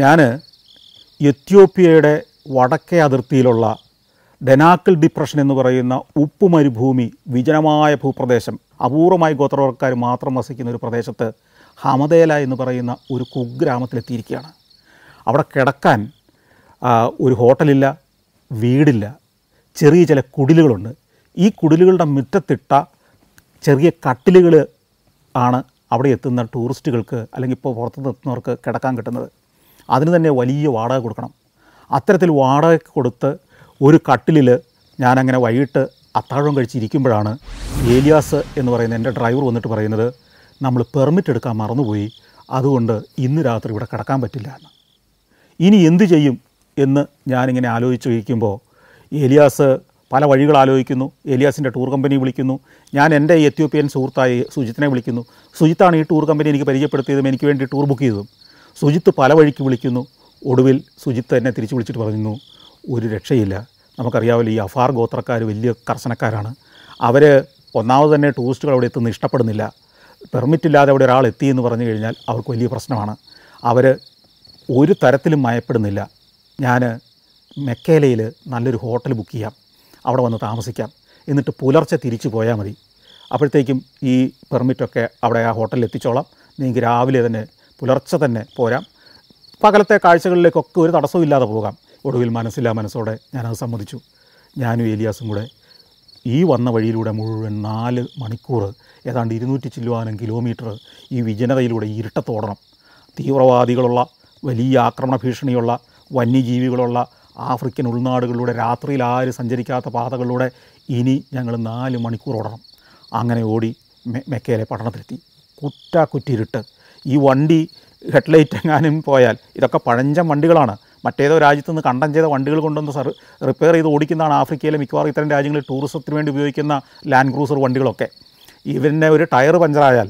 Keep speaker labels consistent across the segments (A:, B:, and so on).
A: ഞാൻ എത്യോപ്യയുടെ വടക്കേ അതിർത്തിയിലുള്ള ഡെനാക്കിൾ ഡിപ്രഷൻ എന്ന് പറയുന്ന ഉപ്പ് മരുഭൂമി വിജനമായ ഭൂപ്രദേശം അപൂർവമായി ഗോത്രവർക്കാർ മാത്രം വസിക്കുന്ന ഒരു പ്രദേശത്ത് ഹമദേല എന്ന് പറയുന്ന ഒരു കുഗ്രാമത്തിലെത്തിയിരിക്കുകയാണ് അവിടെ കിടക്കാൻ ഒരു ഹോട്ടലില്ല വീടില്ല ചെറിയ ചില കുടിലുകളുണ്ട് ഈ കുടിലുകളുടെ മുറ്റത്തിട്ട ചെറിയ കട്ടിലുകൾ ആണ് അവിടെ എത്തുന്ന ടൂറിസ്റ്റുകൾക്ക് അല്ലെങ്കിൽ ഇപ്പോൾ പുറത്തുനിന്ന് എത്തുന്നവർക്ക് കിടക്കാൻ കിട്ടുന്നത് അതിന് തന്നെ വലിയ വാടക കൊടുക്കണം അത്തരത്തിൽ വാടക കൊടുത്ത് ഒരു കട്ടിലിൽ ഞാനങ്ങനെ വൈകിട്ട് അത്താഴം കഴിച്ചിരിക്കുമ്പോഴാണ് ഏലിയാസ് എന്ന് പറയുന്ന എൻ്റെ ഡ്രൈവർ വന്നിട്ട് പറയുന്നത് നമ്മൾ പെർമിറ്റ് എടുക്കാൻ മറന്നുപോയി അതുകൊണ്ട് ഇന്ന് രാത്രി ഇവിടെ കിടക്കാൻ പറ്റില്ല എന്ന് ഇനി എന്ത് ചെയ്യും എന്ന് ഞാനിങ്ങനെ ആലോചിച്ച് ചോദിക്കുമ്പോൾ ഏലിയാസ് പല വഴികൾ ആലോചിക്കുന്നു ഏലിയാസിൻ്റെ ടൂർ കമ്പനി വിളിക്കുന്നു ഞാൻ എൻ്റെ എത്യോപ്യൻ സുഹൃത്തായി സുജിത്തിനെ വിളിക്കുന്നു സുജിത്താണ് ഈ ടൂർ കമ്പനി എനിക്ക് പരിചയപ്പെടുത്തിയതും എനിക്ക് വേണ്ടി ടൂർ ബുക്ക് ചെയ്തതും സുജിത്ത് പല വഴിക്ക് വിളിക്കുന്നു ഒടുവിൽ സുജിത്ത് എന്നെ തിരിച്ചു വിളിച്ചിട്ട് പറഞ്ഞു ഒരു രക്ഷയില്ല നമുക്കറിയാമല്ലോ ഈ അഫാർ ഗോത്രക്കാർ വലിയ കർശനക്കാരാണ് അവർ ഒന്നാമത് തന്നെ ടൂറിസ്റ്റുകൾ അവിടെ എത്തുന്ന ഇഷ്ടപ്പെടുന്നില്ല പെർമിറ്റ് ഇല്ലാതെ അവിടെ ഒരാൾ എത്തി എന്ന് പറഞ്ഞു കഴിഞ്ഞാൽ അവർക്ക് വലിയ പ്രശ്നമാണ് അവർ ഒരു തരത്തിലും മയപ്പെടുന്നില്ല ഞാൻ മെക്കേലയിൽ നല്ലൊരു ഹോട്ടൽ ബുക്ക് ചെയ്യാം അവിടെ വന്ന് താമസിക്കാം എന്നിട്ട് പുലർച്ചെ തിരിച്ചു പോയാൽ മതി അപ്പോഴത്തേക്കും ഈ പെർമിറ്റൊക്കെ അവിടെ ആ ഹോട്ടലിൽ എത്തിച്ചോളാം നിങ്ങൾക്ക് രാവിലെ തന്നെ പുലർച്ചെ തന്നെ പോരാം പകലത്തെ കാഴ്ചകളിലേക്കൊക്കെ ഒരു തടസ്സവും ഇല്ലാതെ പോകാം ഒടുവിൽ മനസ്സില്ലാ മനസ്സോടെ ഞാനത് സമ്മതിച്ചു ഞാനും ഏലിയാസും കൂടെ ഈ വന്ന വഴിയിലൂടെ മുഴുവൻ നാല് മണിക്കൂർ ഏതാണ്ട് ഇരുന്നൂറ്റി ചില്ലുവാനും കിലോമീറ്റർ ഈ വിജനതയിലൂടെ ഇരുട്ടത്തോടണം തീവ്രവാദികളുള്ള വലിയ ആക്രമണ ഭീഷണിയുള്ള വന്യജീവികളുള്ള ആഫ്രിക്കൻ ഉൾനാടുകളിലൂടെ രാത്രിയിൽ ആരും സഞ്ചരിക്കാത്ത പാതകളിലൂടെ ഇനി ഞങ്ങൾ നാല് മണിക്കൂർ ഓടണം അങ്ങനെ ഓടി മെക്കയിലെ പട്ടണത്തിലെത്തി കുറ്റാക്കുറ്റിരുട്ട് ഈ വണ്ടി ഹെഡ്ലൈറ്റ് എങ്ങാനും പോയാൽ ഇതൊക്കെ പഴഞ്ചൻ വണ്ടികളാണ് മറ്റേതോ രാജ്യത്തു നിന്ന് കണ്ടം ചെയ്ത വണ്ടികൾ കൊണ്ടുവന്ന് സർ റിപ്പയർ ചെയ്ത് ഓടിക്കുന്നതാണ് ആഫ്രിക്കയിലെ മിക്കവാറും ഇത്തരം രാജ്യങ്ങളിൽ ടൂറിസത്തിന് വേണ്ടി ഉപയോഗിക്കുന്ന ലാൻഡ് ക്രൂസർ വണ്ടികളൊക്കെ ഇവൻ്റെ ഒരു ടയർ പഞ്ചറായാൽ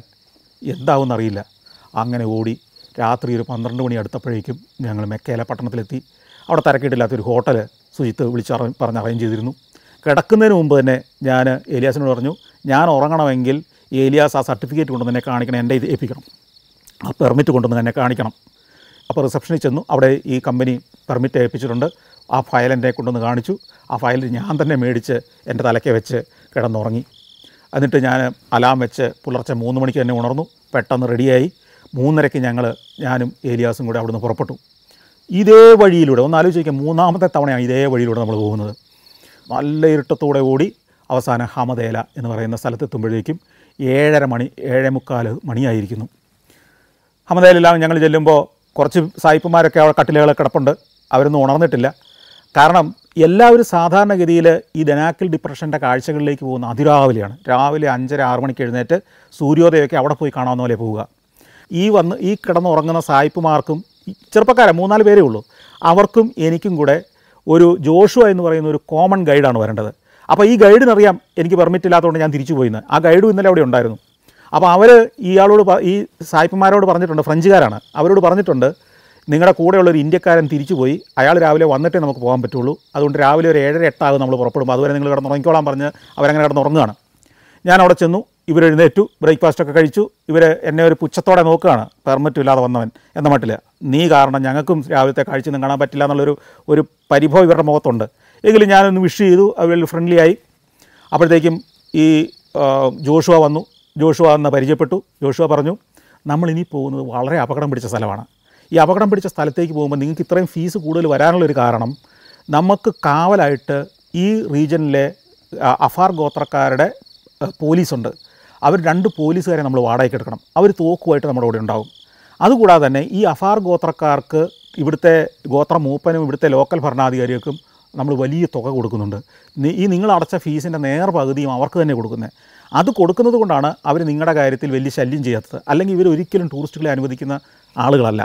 A: എന്താവും അറിയില്ല അങ്ങനെ ഓടി രാത്രി ഒരു പന്ത്രണ്ട് മണി അടുത്തപ്പോഴേക്കും ഞങ്ങൾ മെക്കേല പട്ടണത്തിലെത്തി അവിടെ തിരക്കിയിട്ടില്ലാത്തൊരു ഹോട്ടൽ സുജിത്ത് വിളിച്ച് പറഞ്ഞ് അറേഞ്ച് ചെയ്തിരുന്നു കിടക്കുന്നതിന് മുമ്പ് തന്നെ ഞാൻ ഏലിയാസിനോട് പറഞ്ഞു ഞാൻ ഉറങ്ങണമെങ്കിൽ ഏലിയാസ് ആ സർട്ടിഫിക്കറ്റ് കൊണ്ടുവന്ന് എന്നെ കാണിക്കണം എൻ്റെ ഇത് ഏൽപ്പിക്കണം ആ പെർമിറ്റ് കൊണ്ടുവന്ന് എന്നെ കാണിക്കണം അപ്പോൾ റിസപ്ഷനിൽ ചെന്നു അവിടെ ഈ കമ്പനി പെർമിറ്റ് ഏൽപ്പിച്ചിട്ടുണ്ട് ആ ഫയൽ എന്നെ കൊണ്ടുവന്ന് കാണിച്ചു ആ ഫയൽ ഞാൻ തന്നെ മേടിച്ച് എൻ്റെ തലയ്ക്ക് വെച്ച് കിടന്നുറങ്ങി എന്നിട്ട് ഞാൻ അലാം വെച്ച് പുലർച്ചെ മൂന്ന് മണിക്ക് തന്നെ ഉണർന്നു പെട്ടെന്ന് റെഡിയായി മൂന്നരയ്ക്ക് ഞങ്ങൾ ഞാനും ഏലിയാസും കൂടെ അവിടുന്ന് പുറപ്പെട്ടു ഇതേ വഴിയിലൂടെ ഒന്ന് ആലോചിക്കുക മൂന്നാമത്തെ തവണയാണ് ഇതേ വഴിയിലൂടെ നമ്മൾ പോകുന്നത് നല്ല ഇരുട്ടത്തോടെ ഓടി അവസാനം ഹമദേല എന്ന് പറയുന്ന സ്ഥലത്തെത്തുമ്പോഴേക്കും ഏഴര മണി ഏഴേ മുക്കാൽ മണിയായിരിക്കുന്നു ഹമദയിലെല്ലാം ഞങ്ങൾ ചെല്ലുമ്പോൾ കുറച്ച് സായിപ്പുമാരൊക്കെ അവിടെ കട്ടിലുകൾ കിടപ്പുണ്ട് അവരൊന്നും ഉണർന്നിട്ടില്ല കാരണം എല്ലാവരും സാധാരണഗതിയിൽ ഈ ദനാക്കിൽ ഡിപ്രഷൻ്റെ കാഴ്ചകളിലേക്ക് പോകുന്ന അതിരാവിലെയാണ് രാവിലെ അഞ്ചര ആറ് മണിക്ക് എഴുന്നേറ്റ് സൂര്യോദയമൊക്കെ അവിടെ പോയി കാണാവുന്ന പോലെ പോവുക ഈ വന്ന് ഈ കിടന്നുറങ്ങുന്ന സായിപ്പുമാർക്കും ചെറുപ്പക്കാരെ മൂന്നാല് പേരേ ഉള്ളൂ അവർക്കും എനിക്കും കൂടെ ഒരു ജോഷുവ എന്ന് പറയുന്ന ഒരു കോമൺ ഗൈഡാണ് വരേണ്ടത് അപ്പോൾ ഈ ഗൈഡിനറിയാം എനിക്ക് പെർമിറ്റ് ഇല്ലാത്തതുകൊണ്ട് ഞാൻ തിരിച്ചു പോയിന്ന് ആ ഗൈഡും ഇന്നലെ അവിടെ ഉണ്ടായിരുന്നു അപ്പോൾ അവർ ഇയാളോട് ഈ സായിപ്പന്മാരോട് പറഞ്ഞിട്ടുണ്ട് ഫ്രഞ്ചുകാരാണ് അവരോട് പറഞ്ഞിട്ടുണ്ട് നിങ്ങളുടെ കൂടെയുള്ള ഒരു ഇന്ത്യക്കാരൻ തിരിച്ചുപോയി അയാൾ രാവിലെ വന്നിട്ടേ നമുക്ക് പോകാൻ പറ്റുള്ളൂ അതുകൊണ്ട് രാവിലെ ഒരു ഏഴര എട്ടാകും നമ്മൾ പുറപ്പെടും അതുവരെ നിങ്ങൾ കിടന്ന് ഉറങ്ങിക്കോളാം പറഞ്ഞ് അവരങ്ങനെ കിടന്ന് ഉറങ്ങുകയാണ് ഞാൻ അവിടെ ചെന്നു ഇവർ എഴുന്നേറ്റു ബ്രേക്ക്ഫാസ്റ്റൊക്കെ കഴിച്ചു ഇവർ എന്നെ ഒരു പുച്ഛത്തോടെ നോക്കുകയാണ് പെർമിറ്റും ഇല്ലാതെ വന്നവൻ എന്ന മട്ടിൽ നീ കാരണം ഞങ്ങൾക്കും രാവിലത്തെ കാഴ്ചയൊന്നും കാണാൻ പറ്റില്ല എന്നുള്ളൊരു ഒരു പരിഭവം ഇവരുടെ മുഖത്തുണ്ട് എങ്കിലും ഞാനൊന്ന് വിഷ് ചെയ്തു അവരിൽ ഫ്രണ്ട്ലി ആയി അപ്പോഴത്തേക്കും ഈ ജോഷുവ വന്നു ജോഷുവ എന്ന് പരിചയപ്പെട്ടു ജോഷുവ പറഞ്ഞു നമ്മൾ ഇനി പോകുന്നത് വളരെ അപകടം പിടിച്ച സ്ഥലമാണ് ഈ അപകടം പിടിച്ച സ്ഥലത്തേക്ക് പോകുമ്പോൾ നിങ്ങൾക്ക് ഇത്രയും ഫീസ് കൂടുതൽ വരാനുള്ളൊരു കാരണം നമുക്ക് കാവലായിട്ട് ഈ റീജിയനിലെ അഫാർ ഗോത്രക്കാരുടെ പോലീസുണ്ട് അവർ രണ്ട് പോലീസുകാരെ നമ്മൾ വാടകയ്ക്ക് എടുക്കണം അവർ തോക്കുമായിട്ട് നമ്മുടെ കൂടെ ഉണ്ടാകും അതുകൂടാതെ തന്നെ ഈ അഫാർ ഗോത്രക്കാർക്ക് ഇവിടുത്തെ ഗോത്ര മൂപ്പനും ഇവിടുത്തെ ലോക്കൽ ഭരണാധികാരികൾക്കും നമ്മൾ വലിയ തുക കൊടുക്കുന്നുണ്ട് ഈ നിങ്ങൾ അടച്ച നേർ പകുതിയും അവർക്ക് തന്നെ കൊടുക്കുന്നത് അത് കൊടുക്കുന്നത് കൊണ്ടാണ് അവർ നിങ്ങളുടെ കാര്യത്തിൽ വലിയ ശല്യം ചെയ്യാത്തത് അല്ലെങ്കിൽ ഇവർ ഒരിക്കലും ടൂറിസ്റ്റുകളെ അനുവദിക്കുന്ന ആളുകളല്ല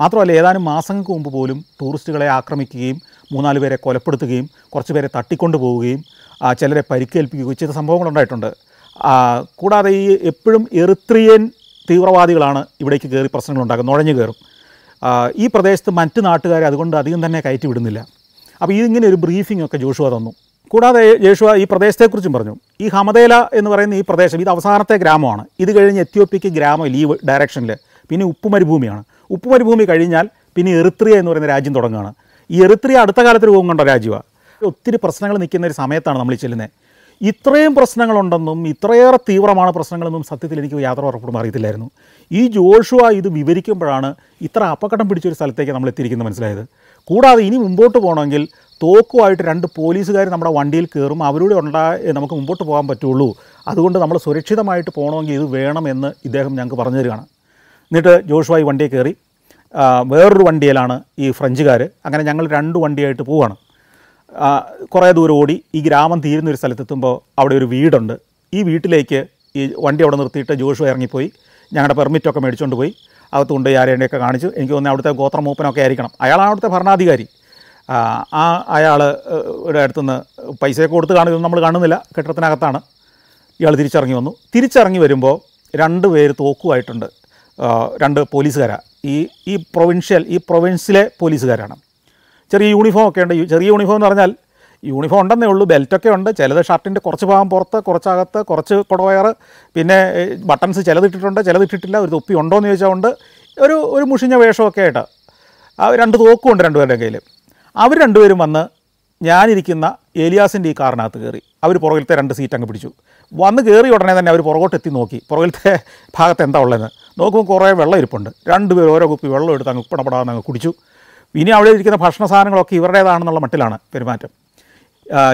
A: മാത്രമല്ല ഏതാനും മാസങ്ങൾക്ക് മുമ്പ് പോലും ടൂറിസ്റ്റുകളെ ആക്രമിക്കുകയും മൂന്നാല് പേരെ കൊലപ്പെടുത്തുകയും കുറച്ച് പേരെ തട്ടിക്കൊണ്ടു പോവുകയും ചിലരെ പരിക്കേൽപ്പിക്കുകയും ചെയ്ത സംഭവങ്ങളുണ്ടായിട്ടുണ്ട് കൂടാതെ ഈ എപ്പോഴും എറിത്രിയൻ തീവ്രവാദികളാണ് ഇവിടേക്ക് കയറി പ്രശ്നങ്ങളുണ്ടാക്കുന്നത് നുഴഞ്ഞു കയറും ഈ പ്രദേശത്ത് മറ്റ് നാട്ടുകാരെ അതുകൊണ്ട് അധികം തന്നെ കയറ്റി വിടുന്നില്ല അപ്പോൾ ഇതിങ്ങനെ ഒരു ബ്രീഫിംഗ് ഒക്കെ ജോഷുവ തന്നു കൂടാതെ യേശുവ ഈ പ്രദേശത്തെക്കുറിച്ചും പറഞ്ഞു ഈ ഹമദേല എന്ന് പറയുന്ന ഈ പ്രദേശം ഇത് അവസാനത്തെ ഗ്രാമമാണ് ഇത് കഴിഞ്ഞ് എത്യോപ്യയ്ക്ക് ഗ്രാമം ലീവ് ഡയറക്ഷനിൽ പിന്നെ ഉപ്പുമരുഭൂമിയാണ് ഉപ്പുമരുഭൂമി കഴിഞ്ഞാൽ പിന്നെ എറിത്രിയ എന്ന് പറയുന്ന രാജ്യം തുടങ്ങുകയാണ് ഈ എറിത്രിയ അടുത്ത കാലത്ത് രൂപം കൊണ്ട രാജ്യമാണ് ഒത്തിരി പ്രശ്നങ്ങൾ നിൽക്കുന്ന ഒരു സമയത്താണ് നമ്മൾ ചെല്ലുന്നത് ഇത്രയും പ്രശ്നങ്ങളുണ്ടെന്നും ഇത്രയേറെ തീവ്രമാണ് പ്രശ്നങ്ങളെന്നും സത്യത്തിൽ എനിക്ക് യാത്ര ഉറപ്പെടുമ്പോൾ അറിയത്തില്ലായിരുന്നു ഈ ജോഷുവ ഇത് വിവരിക്കുമ്പോഴാണ് ഇത്ര അപകടം പിടിച്ചൊരു സ്ഥലത്തേക്ക് നമ്മൾ എത്തിയിരിക്കുന്നത് മനസ്സിലായത് കൂടാതെ ഇനി മുമ്പോട്ട് പോകണമെങ്കിൽ തോക്കുമായിട്ട് രണ്ട് പോലീസുകാർ നമ്മുടെ വണ്ടിയിൽ കയറും അവരോട് ഉണ്ടായ നമുക്ക് മുമ്പോട്ട് പോകാൻ പറ്റുള്ളൂ അതുകൊണ്ട് നമ്മൾ സുരക്ഷിതമായിട്ട് പോകണമെങ്കിൽ ഇത് വേണമെന്ന് ഇദ്ദേഹം ഞങ്ങൾക്ക് പറഞ്ഞു തരികയാണ് എന്നിട്ട് ജോഷുവായി വണ്ടിയെ വണ്ടിയിൽ കയറി വേറൊരു വണ്ടിയിലാണ് ഈ ഫ്രഞ്ചുകാർ അങ്ങനെ ഞങ്ങൾ രണ്ട് വണ്ടിയായിട്ട് പോവുകയാണ് കുറേ ദൂരം ഓടി ഈ ഗ്രാമം തീരുന്നൊരു സ്ഥലത്തെത്തുമ്പോൾ അവിടെ ഒരു വീടുണ്ട് ഈ വീട്ടിലേക്ക് ഈ വണ്ടി അവിടെ നിർത്തിയിട്ട് ജോഷു ഇറങ്ങിപ്പോയി ഞങ്ങളുടെ പെർമിറ്റൊക്കെ മേടിച്ചുകൊണ്ട് പോയി അകത്ത് കൊണ്ടുപോയി ആരെയൊക്കെ കാണിച്ചു എനിക്ക് തോന്നുന്നു അവിടുത്തെ ഗോത്ര മൂപ്പനൊക്കെ ആയിരിക്കണം അയാളാണ് അവിടുത്തെ ഭരണാധികാരി ആ അയാൾ ഒരു അടുത്തുനിന്ന് പൈസയൊക്കെ കൊടുത്ത് കാണുക നമ്മൾ കാണുന്നില്ല കെട്ടിടത്തിനകത്താണ് ഇയാൾ തിരിച്ചിറങ്ങി വന്നു തിരിച്ചിറങ്ങി വരുമ്പോൾ രണ്ട് പേര് തോക്കുമായിട്ടുണ്ട് രണ്ട് പോലീസുകാരാ ഈ ഈ പ്രൊവിൻഷ്യൽ ഈ പ്രൊവിൻസിലെ പോലീസുകാരാണ് ചെറിയ യൂണിഫോം ഒക്കെ ഉണ്ട് ചെറിയ യൂണിഫോം എന്ന് പറഞ്ഞാൽ യൂണിഫോം ഉണ്ടെന്നേ ഉള്ളൂ ബെൽറ്റൊക്കെ ഉണ്ട് ചിലത് ഷർട്ടിൻ്റെ കുറച്ച് ഭാഗം പുറത്ത് കുറച്ചകത്ത് കുറച്ച് കുടവയർ പിന്നെ ബട്ടൺസ് ചിലതിട്ടിട്ടുണ്ട് ചിലതിട്ടിട്ടില്ല ഒരു തൊപ്പി ഉണ്ടോയെന്ന് ചോദിച്ചാൽ ഉണ്ട് ഒരു ഒരു മുഷിഞ്ഞ വേഷമൊക്കെ ആയിട്ട് ആ രണ്ട് തോക്കുമുണ്ട് രണ്ടുപേരുടെ കയ്യിൽ അവർ രണ്ടുപേരും വന്ന് ഞാനിരിക്കുന്ന ഏലിയാസിൻ്റെ ഈ കാറിനകത്ത് കയറി അവർ പുറകിലത്തെ രണ്ട് സീറ്റ് അങ്ങ് പിടിച്ചു വന്ന് കയറി ഉടനെ തന്നെ അവർ പുറകോട്ട് എത്തി നോക്കി പുറകിലത്തെ ഭാഗത്ത് എന്താ ഉള്ളതെന്ന് നോക്കുമ്പോൾ കുറേ വെള്ളം ഇരിപ്പുണ്ട് രണ്ടുപേരും ഓരോ കുപ്പി വെള്ളം എടുത്ത് അങ്ങ് പിണപ്പെടാതെ അങ്ങ് കുടിച്ചു ഇനി അവിടെ ഇരിക്കുന്ന ഭക്ഷണ സാധനങ്ങളൊക്കെ ഇവരുടേതാണെന്നുള്ള മട്ടിലാണ് പെരുമാറ്റം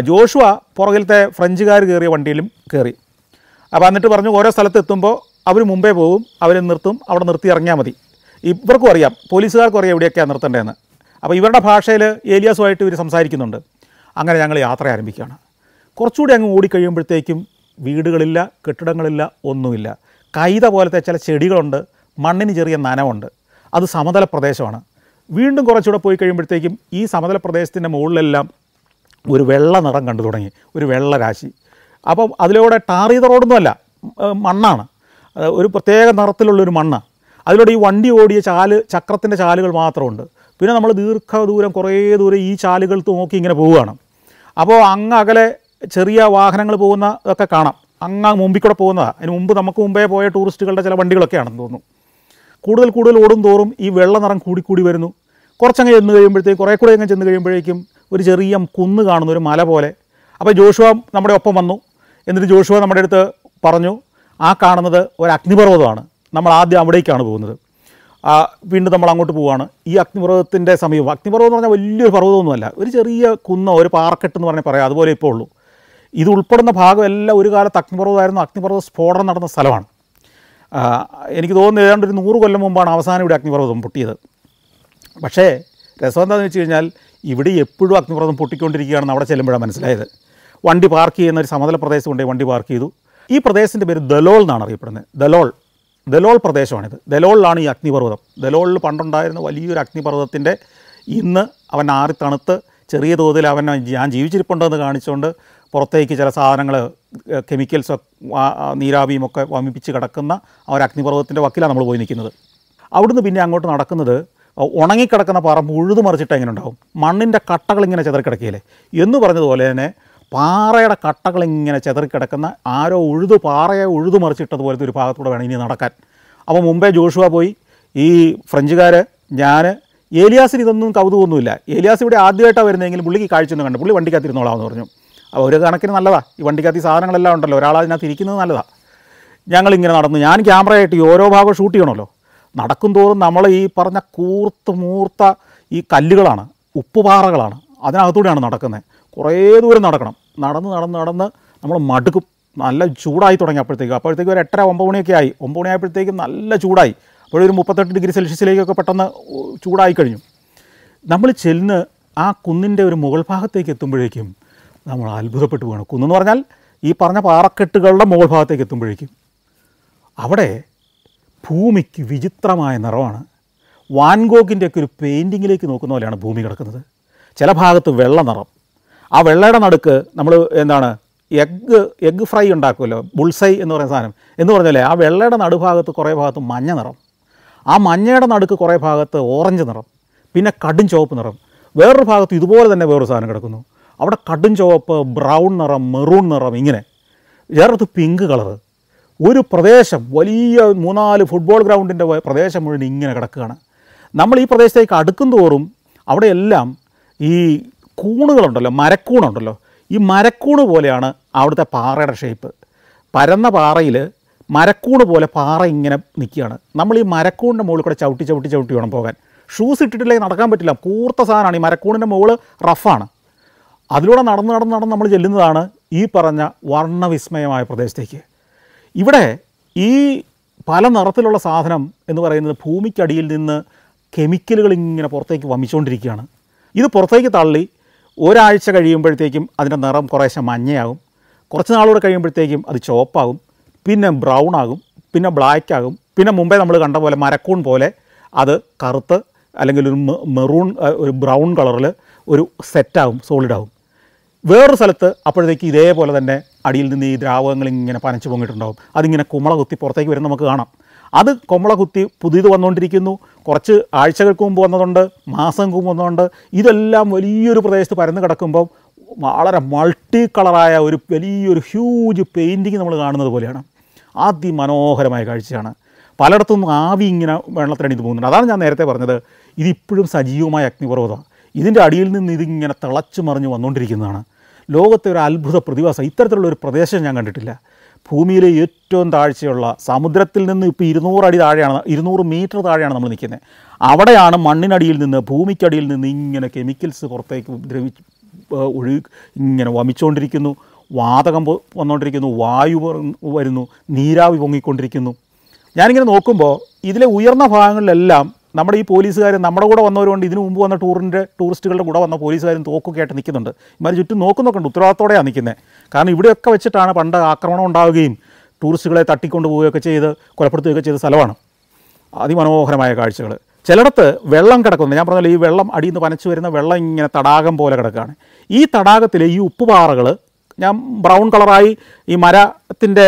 A: ജോഷുവ പുറകിലത്തെ ഫ്രഞ്ചുകാർ കയറിയ വണ്ടിയിലും കയറി അപ്പോൾ എന്നിട്ട് പറഞ്ഞു ഓരോ സ്ഥലത്ത് എത്തുമ്പോൾ അവർ മുമ്പേ പോകും അവർ നിർത്തും അവിടെ നിർത്തി ഇറങ്ങിയാൽ മതി ഇവർക്കും അറിയാം പോലീസുകാർക്കും അറിയാം എവിടെയൊക്കെയാണ് നിർത്തേണ്ടതെന്ന് അപ്പോൾ ഇവരുടെ ഭാഷയിൽ ഏലിയാസുമായിട്ട് ഇവർ സംസാരിക്കുന്നുണ്ട് അങ്ങനെ ഞങ്ങൾ യാത്ര ആരംഭിക്കുകയാണ് കുറച്ചുകൂടി അങ്ങ് ഓടിക്കഴിയുമ്പോഴത്തേക്കും വീടുകളില്ല കെട്ടിടങ്ങളില്ല ഒന്നുമില്ല കൈത പോലത്തെ ചില ചെടികളുണ്ട് മണ്ണിന് ചെറിയ നനവുണ്ട് അത് സമതല പ്രദേശമാണ് വീണ്ടും കുറച്ചുകൂടെ പോയി കഴിയുമ്പോഴത്തേക്കും ഈ സമതല പ്രദേശത്തിൻ്റെ മുകളിലെല്ലാം ഒരു വെള്ള നിറം കണ്ടു തുടങ്ങി ഒരു വെള്ള അപ്പം അതിലൂടെ ടാർ റോഡൊന്നുമല്ല മണ്ണാണ് ഒരു പ്രത്യേക നിറത്തിലുള്ളൊരു മണ്ണ് അതിലൂടെ ഈ വണ്ടി ഓടിയ ചാല് ചക്രത്തിൻ്റെ ചാലുകൾ മാത്രമുണ്ട് പിന്നെ നമ്മൾ ദീർഘദൂരം കുറേ ദൂരം ഈ ചാലുകൾ നോക്കി ഇങ്ങനെ പോവുകയാണ് അപ്പോൾ അങ്ങ് അകലെ ചെറിയ വാഹനങ്ങൾ പോകുന്ന ഒക്കെ കാണാം അങ്ങ് മുമ്പിൽ കൂടെ പോകുന്നതാണ് അതിന് മുമ്പ് നമുക്ക് മുമ്പേ പോയ ടൂറിസ്റ്റുകളുടെ ചില വണ്ടികളൊക്കെയാണെന്ന് തോന്നുന്നു കൂടുതൽ കൂടുതൽ ഓടും തോറും ഈ വെള്ള നിറം കൂടിക്കൂടി വരുന്നു കുറച്ചങ്ങ് ചെന്ന് കഴിയുമ്പോഴത്തേക്കും കുറേ കൂടെ അങ്ങ് ചെന്ന് കഴിയുമ്പോഴേക്കും ഒരു ചെറിയ കുന്ന് കാണുന്നു ഒരു മല പോലെ അപ്പോൾ ജോഷുവ നമ്മുടെ ഒപ്പം വന്നു എന്നിട്ട് ജോഷുവ നമ്മുടെ അടുത്ത് പറഞ്ഞു ആ കാണുന്നത് ഒരു അഗ്നിപർവ്വതമാണ് നമ്മൾ ആദ്യം അവിടേക്കാണ് പോകുന്നത് വീണ്ടും നമ്മൾ അങ്ങോട്ട് പോവുകയാണ് ഈ അഗ്നിപർവ്വതത്തിൻ്റെ സമീപം അഗ്നിപർവ്വതം എന്ന് പറഞ്ഞാൽ വലിയൊരു പർവ്വതമൊന്നുമല്ല ഒരു ചെറിയ കുന്നോ ഒരു പാർക്കെട്ടെന്ന് പറഞ്ഞാൽ പറയാം അതുപോലെ ഇപ്പോൾ ഉള്ളൂ ഇത് ഉൾപ്പെടുന്ന ഭാഗം എല്ലാം ഒരു കാലത്ത് അഗ്നിപർവ്വതമായിരുന്നു അഗ്നിപർവ്വത സ്ഫോടനം നടന്ന സ്ഥലമാണ് എനിക്ക് തോന്നുന്നു ഏതാണ്ട് ഒരു നൂറ് കൊല്ലം മുമ്പാണ് അവസാനം ഇവിടെ അഗ്നിപർവ്വതം പൊട്ടിയത് പക്ഷേ രസം എന്താണെന്ന് വെച്ച് കഴിഞ്ഞാൽ ഇവിടെ എപ്പോഴും അഗ്നിപർവ്വതം പൊട്ടിക്കൊണ്ടിരിക്കുകയാണെന്ന് അവിടെ ചെല്ലുമ്പോഴാണ് മനസ്സിലായത് വണ്ടി പാർക്ക് ചെയ്യുന്ന ഒരു സമതല പ്രദേശമുണ്ട് വണ്ടി പാർക്ക് ചെയ്തു ഈ പ്രദേശത്തിൻ്റെ പേര് ദലോൾ എന്നാണ് അറിയപ്പെടുന്നത് ദലോൾ ദലോൾ പ്രദേശമാണിത് ദലോളിലാണ് ഈ അഗ്നിപർവ്വതം ദലോളിൽ പണ്ടുണ്ടായിരുന്ന വലിയൊരു അഗ്നിപർവ്വതത്തിൻ്റെ ഇന്ന് അവൻ ആറി തണുത്ത് ചെറിയ തോതിൽ അവൻ ഞാൻ ജീവിച്ചിരിപ്പുണ്ടെന്ന് കാണിച്ചുകൊണ്ട് പുറത്തേക്ക് ചില സാധനങ്ങൾ കെമിക്കൽസ് നീരാവിയും ഒക്കെ വമിപ്പിച്ച് കിടക്കുന്ന ആ ഒരു അഗ്നിപർവ്വതത്തിൻ്റെ വക്കിലാണ് നമ്മൾ പോയി നിൽക്കുന്നത് അവിടുന്ന് പിന്നെ അങ്ങോട്ട് നടക്കുന്നത് ഉണങ്ങിക്കിടക്കുന്ന പറമ്പ് ഉഴുതു മറിച്ചിട്ട് എങ്ങനെ ഉണ്ടാവും മണ്ണിൻ്റെ കട്ടകൾ ഇങ്ങനെ ചെതറിക്കിടക്കില്ലേ എന്ന് പറഞ്ഞതുപോലെ തന്നെ പാറയുടെ കട്ടകൾ ഇങ്ങനെ ചെതറിക്കിടക്കുന്ന ആരോ ഉഴുതു പാറയെ ഉഴുതു മറിച്ചിട്ടതുപോലത്തെ ഒരു ഭാഗത്തൂടെ വേണം ഇനി നടക്കാൻ അപ്പോൾ മുമ്പേ ജോഷുവ പോയി ഈ ഫ്രഞ്ചുകാർ ഞാൻ ഏലിയാസിന് ഇതൊന്നും കൗതുകമൊന്നുമില്ല ഏലിയാസ് ഇവിടെ ആദ്യമായിട്ടാണ് വരുന്നതെങ്കിൽ പുള്ളിക്ക് ഒന്നും കണ്ടു പുള്ളി വണ്ടിക്കകത്തിരുന്നോളാമെന്ന് പറഞ്ഞു അപ്പോൾ ഒരു കണക്കിന് നല്ലതാണ് ഈ വണ്ടിക്കകത്ത് ഈ സാധനങ്ങളെല്ലാം ഉണ്ടല്ലോ ഒരാൾ അതിനകത്ത് ഇരിക്കുന്നത് നല്ലതാണ് ഞങ്ങളിങ്ങനെ നടന്നു ഞാൻ ക്യാമറയായിട്ട് ഈ ഓരോ ഭാഗം ഷൂട്ട് ചെയ്യണമല്ലോ നടക്കും തോറും നമ്മൾ ഈ പറഞ്ഞ കൂർത്ത് മൂർത്ത ഈ കല്ലുകളാണ് ഉപ്പുപാറകളാണ് അതിനകത്തൂടെയാണ് നടക്കുന്നത് കുറേ ദൂരം നടക്കണം നടന്ന് നടന്ന് നടന്ന് നമ്മൾ മടുക്കും നല്ല ചൂടായി തുടങ്ങി അപ്പോഴത്തേക്കും അപ്പോഴത്തേക്കും ഒരു എട്ടര ഒമ്പത് മണിയൊക്കെ ആയി ഒമ്പത് മണി നല്ല ചൂടായി അപ്പോഴൊരു മുപ്പത്തെട്ട് ഡിഗ്രി സെൽഷ്യസിലേക്കൊക്കെ പെട്ടെന്ന് ചൂടായി കഴിഞ്ഞു നമ്മൾ ചെന്ന് ആ കുന്നിൻ്റെ ഒരു മുകൾ ഭാഗത്തേക്ക് എത്തുമ്പോഴേക്കും നമ്മൾ അത്ഭുതപ്പെട്ടു പോകണം കുന്നെന്ന് പറഞ്ഞാൽ ഈ പറഞ്ഞ പാറക്കെട്ടുകളുടെ മുകൾ ഭാഗത്തേക്ക് എത്തുമ്പോഴേക്കും അവിടെ ഭൂമിക്ക് വിചിത്രമായ നിറമാണ് വാൻഗോഗിൻ്റെയൊക്കെ ഒരു പെയിൻറ്റിങ്ങിലേക്ക് നോക്കുന്ന പോലെയാണ് ഭൂമി കിടക്കുന്നത് ചില ഭാഗത്ത് വെള്ള നിറം ആ വെള്ളയുടെ നടുക്ക് നമ്മൾ എന്താണ് എഗ്ഗ് എഗ്ഗ് ഫ്രൈ ഉണ്ടാക്കുമല്ലോ ബുൾസൈ എന്ന് പറയുന്ന സാധനം എന്ന് പറഞ്ഞാലേ ആ വെള്ളയുടെ നടുഭാഗത്ത് കുറേ ഭാഗത്ത് മഞ്ഞ നിറം ആ മഞ്ഞയുടെ നടുക്ക് കുറേ ഭാഗത്ത് ഓറഞ്ച് നിറം പിന്നെ കടും ചുവപ്പ് നിറം വേറൊരു ഭാഗത്ത് ഇതുപോലെ തന്നെ വേറൊരു സാധനം കിടക്കുന്നു അവിടെ കടും ചുവപ്പ് ബ്രൗൺ നിറം മെറൂൺ നിറം ഇങ്ങനെ വേറൊരു പിങ്ക് കളറ് ഒരു പ്രദേശം വലിയ മൂന്നാല് ഫുട്ബോൾ ഗ്രൗണ്ടിൻ്റെ പ്രദേശം മുഴുവൻ ഇങ്ങനെ കിടക്കുകയാണ് നമ്മൾ ഈ പ്രദേശത്തേക്ക് അടുക്കും തോറും അവിടെയെല്ലാം ഈ കൂണുകളുണ്ടല്ലോ മരക്കൂണുണ്ടല്ലോ ഈ മരക്കൂണ് പോലെയാണ് അവിടുത്തെ പാറയുടെ ഷേപ്പ് പരന്ന പാറയിൽ മരക്കൂണ് പോലെ പാറ ഇങ്ങനെ നിൽക്കുകയാണ് നമ്മൾ ഈ മരക്കൂണിൻ്റെ മുകളിൽ കൂടെ ചവിട്ടി ചവിട്ടി ചവിട്ടി വേണം പോകാൻ ഷൂസ് ഇട്ടിട്ടില്ലെങ്കിൽ നടക്കാൻ പറ്റില്ല കൂർത്ത സാധനമാണ് ഈ മരക്കൂണിൻ്റെ മുകൾ റഫാണ് അതിലൂടെ നടന്ന് നടന്ന് നടന്ന് നമ്മൾ ചെല്ലുന്നതാണ് ഈ പറഞ്ഞ വർണ്ണവിസ്മയമായ പ്രദേശത്തേക്ക് ഇവിടെ ഈ പല നിറത്തിലുള്ള സാധനം എന്ന് പറയുന്നത് ഭൂമിക്കടിയിൽ നിന്ന് കെമിക്കലുകൾ ഇങ്ങനെ പുറത്തേക്ക് വമിച്ചുകൊണ്ടിരിക്കുകയാണ് ഇത് പുറത്തേക്ക് തള്ളി ഒരാഴ്ച കഴിയുമ്പോഴത്തേക്കും അതിൻ്റെ നിറം കുറേശ്ശെ മഞ്ഞയാകും കുറച്ച് നാളോട് കഴിയുമ്പോഴത്തേക്കും അത് ചുവപ്പാകും പിന്നെ ബ്രൗൺ ആകും പിന്നെ ബ്ലാക്ക് ആകും പിന്നെ മുമ്പേ നമ്മൾ കണ്ട പോലെ മരക്കൂൺ പോലെ അത് കറുത്ത് അല്ലെങ്കിൽ ഒരു മെറൂൺ ഒരു ബ്രൗൺ കളറിൽ ഒരു സെറ്റാകും സോളിഡാകും വേറൊരു സ്ഥലത്ത് അപ്പോഴത്തേക്ക് ഇതേപോലെ തന്നെ അടിയിൽ നിന്ന് ഈ ദ്രാവകങ്ങൾ ഇങ്ങനെ പനച്ചു പൊങ്ങിയിട്ടുണ്ടാകും അതിങ്ങനെ കുമള കുത്തി പുറത്തേക്ക് വരുന്ന നമുക്ക് കാണാം അത് കൊമ്പള കുത്തി പുതിയത് വന്നുകൊണ്ടിരിക്കുന്നു കുറച്ച് ആഴ്ചകൾക്ക് മുമ്പ് വന്നതുണ്ട് മാസം മുമ്പ് വന്നതുണ്ട് ഇതെല്ലാം വലിയൊരു പ്രദേശത്ത് പരന്ന് കിടക്കുമ്പം വളരെ മൾട്ടി കളറായ ഒരു വലിയൊരു ഹ്യൂജ് പെയിൻറ്റിങ് നമ്മൾ കാണുന്നത് പോലെയാണ് അതിമനോഹരമായ കാഴ്ചയാണ് പലയിടത്തും ആവി ഇങ്ങനെ വെള്ളത്തിനടിഞ്ഞ് പോകുന്നുണ്ട് അതാണ് ഞാൻ നേരത്തെ പറഞ്ഞത് ഇതിപ്പോഴും സജീവമായ അഗ്നിപർവ്വതമാണ് ഇതിൻ്റെ അടിയിൽ നിന്ന് ഇതിങ്ങനെ തിളച്ചു മറിഞ്ഞ് വന്നുകൊണ്ടിരിക്കുന്നതാണ് ലോകത്തെ ഒരു അത്ഭുത പ്രതിഭാസം ഇത്തരത്തിലുള്ള ഒരു പ്രദേശം ഞാൻ കണ്ടിട്ടില്ല ഭൂമിയിലെ ഏറ്റവും താഴ്ചയുള്ള സമുദ്രത്തിൽ നിന്ന് ഇപ്പോൾ ഇരുന്നൂറ് അടി താഴെയാണ് ഇരുന്നൂറ് മീറ്റർ താഴെയാണ് നമ്മൾ നിൽക്കുന്നത് അവിടെയാണ് മണ്ണിനടിയിൽ നിന്ന് ഭൂമിക്കടിയിൽ നിന്ന് ഇങ്ങനെ കെമിക്കൽസ് പുറത്തേക്ക് ദ്രവി ഒഴു ഇങ്ങനെ വമിച്ചുകൊണ്ടിരിക്കുന്നു വാതകം വന്നുകൊണ്ടിരിക്കുന്നു വായു വരുന്നു നീരാവി പൊങ്ങിക്കൊണ്ടിരിക്കുന്നു ഞാനിങ്ങനെ നോക്കുമ്പോൾ ഇതിലെ ഉയർന്ന ഭാഗങ്ങളിലെല്ലാം നമ്മുടെ ഈ പോലീസുകാർ നമ്മുടെ കൂടെ വന്നവരുകൊണ്ട് ഇതിനു മുമ്പ് വന്ന ടൂറിൻ്റെ ടൂറിസ്റ്റുകളുടെ കൂടെ വന്ന പോലീസുകാരും തോക്കൊക്കെ ആയിട്ട് നിൽക്കുന്നുണ്ട് ഇമാർ ചുറ്റും നോക്കുന്നൊക്കെ ഉണ്ട് ഉത്തരവാദിത്തോടെയാണ് നിൽക്കുന്നത് കാരണം ഇവിടെയൊക്കെ വെച്ചിട്ടാണ് പണ്ട് ആക്രമണം ഉണ്ടാവുകയും ടൂറിസ്റ്റുകളെ തട്ടിക്കൊണ്ട് പോവുകയൊക്കെ ചെയ്ത് കൊലപ്പെടുത്തുകയൊക്കെ ചെയ്ത സ്ഥലമാണ് അതിമനോഹരമായ കാഴ്ചകൾ ചിലയിടത്ത് വെള്ളം കിടക്കുന്നത് ഞാൻ പറഞ്ഞല്ലോ ഈ വെള്ളം അടിയിൽ നിന്ന് പനച്ചു വരുന്ന വെള്ളം ഇങ്ങനെ തടാകം പോലെ കിടക്കുകയാണ് ഈ തടാകത്തിലെ ഈ ഉപ്പുപാറകൾ ഞാൻ ബ്രൗൺ കളറായി ഈ മരത്തിൻ്റെ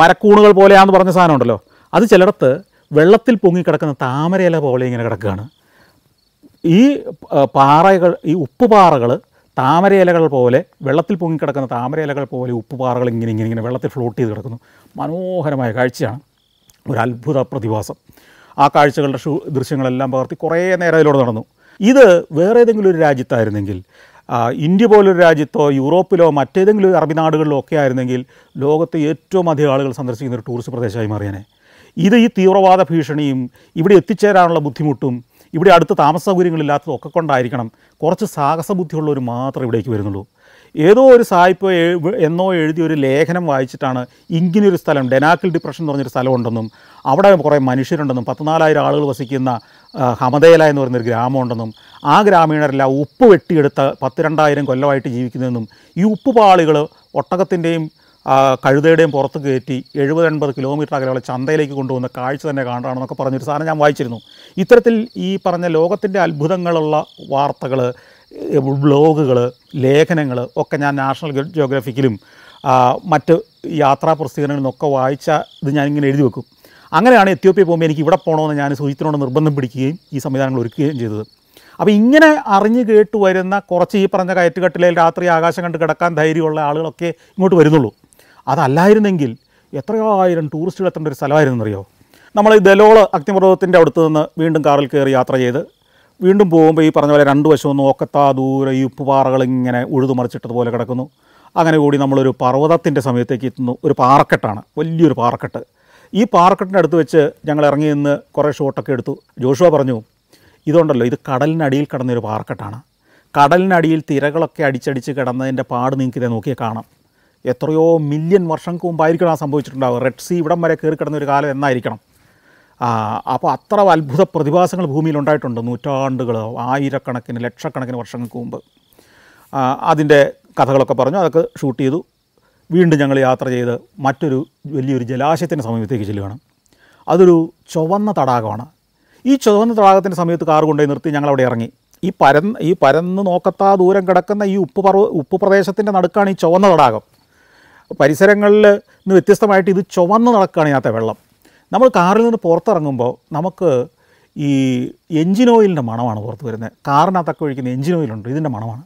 A: മരക്കൂണുകൾ പോലെയാണെന്ന് പറഞ്ഞ സാധനമുണ്ടല്ലോ അത് ചിലയിടത്ത് വെള്ളത്തിൽ പൊങ്ങിക്കിടക്കുന്ന താമരയില പോലെ ഇങ്ങനെ കിടക്കുകയാണ് ഈ പാറകൾ ഈ ഉപ്പുപാറകൾ താമരയിലകൾ പോലെ വെള്ളത്തിൽ പൊങ്ങിക്കിടക്കുന്ന താമരയിലകൾ പോലെ ഉപ്പുപാറകൾ ഇങ്ങനെ ഇങ്ങനെ ഇങ്ങനെ വെള്ളത്തിൽ ഫ്ലോട്ട് ചെയ്ത് കിടക്കുന്നു മനോഹരമായ കാഴ്ചയാണ് ഒരു അത്ഭുത പ്രതിഭാസം ആ കാഴ്ചകളുടെ ദൃശ്യങ്ങളെല്ലാം പകർത്തി കുറേ നേരം അതിലൂടെ നടന്നു ഇത് വേറെ ഏതെങ്കിലും ഒരു രാജ്യത്തായിരുന്നെങ്കിൽ ഇന്ത്യ പോലൊരു രാജ്യത്തോ യൂറോപ്പിലോ മറ്റേതെങ്കിലും അറബി നാടുകളിലോ ഒക്കെ ആയിരുന്നെങ്കിൽ ലോകത്തെ ഏറ്റവും അധികം ആളുകൾ സന്ദർശിക്കുന്ന ഒരു ടൂറിസ്റ്റ് പ്രദേശമായി മാറിയാനേ ഇത് ഈ തീവ്രവാദ ഭീഷണിയും ഇവിടെ എത്തിച്ചേരാനുള്ള ബുദ്ധിമുട്ടും ഇവിടെ അടുത്ത് താമസ സൗകര്യങ്ങളില്ലാത്തതും ഒക്കെ കൊണ്ടായിരിക്കണം കുറച്ച് സാഹസബുദ്ധിയുള്ളവർ മാത്രമേ ഇവിടേക്ക് വരുന്നുള്ളൂ ഏതോ ഒരു സായിപ്പോ എന്നോ എഴുതിയ ഒരു ലേഖനം വായിച്ചിട്ടാണ് ഇങ്ങനെയൊരു സ്ഥലം ഡെനാക്കിൽ ഡിപ്രഷൻ എന്ന് പറഞ്ഞൊരു സ്ഥലമുണ്ടെന്നും അവിടെ കുറേ മനുഷ്യരുണ്ടെന്നും പത്തിനാലായിരം ആളുകൾ വസിക്കുന്ന ഹമതേല എന്ന് പറയുന്നൊരു ഗ്രാമമുണ്ടെന്നും ആ ഗ്രാമീണരെല്ലാം ഉപ്പ് വെട്ടിയെടുത്ത പത്ത് രണ്ടായിരം കൊല്ലമായിട്ട് ജീവിക്കുന്നതെന്നും ഈ ഉപ്പുപാളികൾ ഒട്ടകത്തിൻ്റെയും കഴുതയുടെയും പുറത്ത് കയറ്റി എഴുപത് എൺപത് കിലോമീറ്റർ അകലെയുള്ള ചന്തയിലേക്ക് കൊണ്ടുപോകുന്ന കാഴ്ച തന്നെ കാണാണെന്നൊക്കെ പറഞ്ഞൊരു സാധനം ഞാൻ വായിച്ചിരുന്നു ഇത്തരത്തിൽ ഈ പറഞ്ഞ ലോകത്തിൻ്റെ അത്ഭുതങ്ങളുള്ള വാർത്തകൾ ബ്ലോഗുകൾ ലേഖനങ്ങൾ ഒക്കെ ഞാൻ നാഷണൽ ജിയോഗ്രഫിക്കിലും മറ്റ് യാത്രാ പ്രസിദ്ധീകരണങ്ങളിലൊക്കെ വായിച്ച ഇത് ഞാനിങ്ങനെ എഴുതി വെക്കും അങ്ങനെയാണ് എത്യോപ്യ പോകുമ്പോൾ എനിക്ക് ഇവിടെ പോകണമെന്ന് ഞാൻ സുജിത്തിനോട് നിർബന്ധം പിടിക്കുകയും ഈ സംവിധാനങ്ങൾ ഒരുക്കുകയും ചെയ്തത് അപ്പോൾ ഇങ്ങനെ അറിഞ്ഞു കേട്ട് വരുന്ന കുറച്ച് ഈ പറഞ്ഞ കയറ്റുകെട്ടിലെ രാത്രി ആകാശം കണ്ട് കിടക്കാൻ ധൈര്യമുള്ള ആളുകളൊക്കെ ഇങ്ങോട്ട് വരുന്നുള്ളൂ അതല്ലായിരുന്നെങ്കിൽ ആയിരം ടൂറിസ്റ്റുകൾ എത്തേണ്ട ഒരു സ്ഥലമായിരുന്നെന്നറിയോ നമ്മൾ ഈ ദലോള അഗ്നിപർവ്വതത്തിൻ്റെ അടുത്ത് നിന്ന് വീണ്ടും കാറിൽ കയറി യാത്ര ചെയ്ത് വീണ്ടും പോകുമ്പോൾ ഈ പറഞ്ഞ പോലെ രണ്ട് വശവും നോക്കത്താ ദൂരെ ഈ ഉപ്പുപാറകൾ ഇങ്ങനെ ഉഴുതുമറിച്ചിട്ടതുപോലെ കിടക്കുന്നു അങ്ങനെ കൂടി നമ്മളൊരു പർവ്വതത്തിൻ്റെ സമയത്തേക്ക് എത്തുന്നു ഒരു പാറക്കെട്ടാണ് വലിയൊരു പാറക്കെട്ട് ഈ പാറക്കെട്ടിൻ്റെ അടുത്ത് വെച്ച് ഞങ്ങൾ ഇറങ്ങി നിന്ന് കുറേ ഷോട്ടൊക്കെ എടുത്തു ജോഷുവ പറഞ്ഞു ഇതുണ്ടല്ലോ ഇത് കടലിനടിയിൽ കിടന്നൊരു പാറക്കെട്ടാണ് കടലിനടിയിൽ തിരകളൊക്കെ അടിച്ചടിച്ച് കിടന്നതിൻ്റെ പാട് നിങ്ങൾക്ക് ഇതേ നോക്കിയാൽ കാണാം എത്രയോ മില്യൺ വർഷങ്ങൾക്ക് മുമ്പായിരിക്കണം ആ സംഭവിച്ചിട്ടുണ്ടാവുക റെഡ് സി ഇവിടം വരെ കയറി കിടന്ന ഒരു കാലം എന്നായിരിക്കണം അപ്പോൾ അത്ര അത്ഭുത പ്രതിഭാസങ്ങൾ ഭൂമിയിൽ ഉണ്ടായിട്ടുണ്ട് നൂറ്റാണ്ടുകൾ ആയിരക്കണക്കിന് ലക്ഷക്കണക്കിന് വർഷങ്ങൾക്ക് മുമ്പ് അതിൻ്റെ കഥകളൊക്കെ പറഞ്ഞു അതൊക്കെ ഷൂട്ട് ചെയ്തു വീണ്ടും ഞങ്ങൾ യാത്ര ചെയ്ത് മറ്റൊരു വലിയൊരു ജലാശയത്തിൻ്റെ സമീപത്തേക്ക് ചെല്ലുകയാണ് അതൊരു ചുവന്ന തടാകമാണ് ഈ ചുവന്ന തടാകത്തിൻ്റെ സമയത്ത് കാർ കൊണ്ടുപോയി നിർത്തി ഞങ്ങൾ അവിടെ ഇറങ്ങി ഈ പരന്ന് ഈ പരന്ന് നോക്കത്താ ദൂരം കിടക്കുന്ന ഈ ഉപ്പ് പർവ്വ ഉപ്പ് പ്രദേശത്തിൻ്റെ നടുക്കാണ് ഈ ചുവന്ന തടാകം പരിസരങ്ങളിൽ നിന്ന് വ്യത്യസ്തമായിട്ട് ഇത് ചുവന്ന് നടക്കുകയാണ് ഇതിനകത്തെ വെള്ളം നമ്മൾ കാറിൽ നിന്ന് പുറത്തിറങ്ങുമ്പോൾ നമുക്ക് ഈ എൻജിൻ ഓയിലിൻ്റെ മണമാണ് പുറത്ത് വരുന്നത് കാറിനകത്തൊക്കെ ഒഴിക്കുന്ന എൻജിൻ ഓയിലുണ്ട് ഇതിൻ്റെ മണമാണ്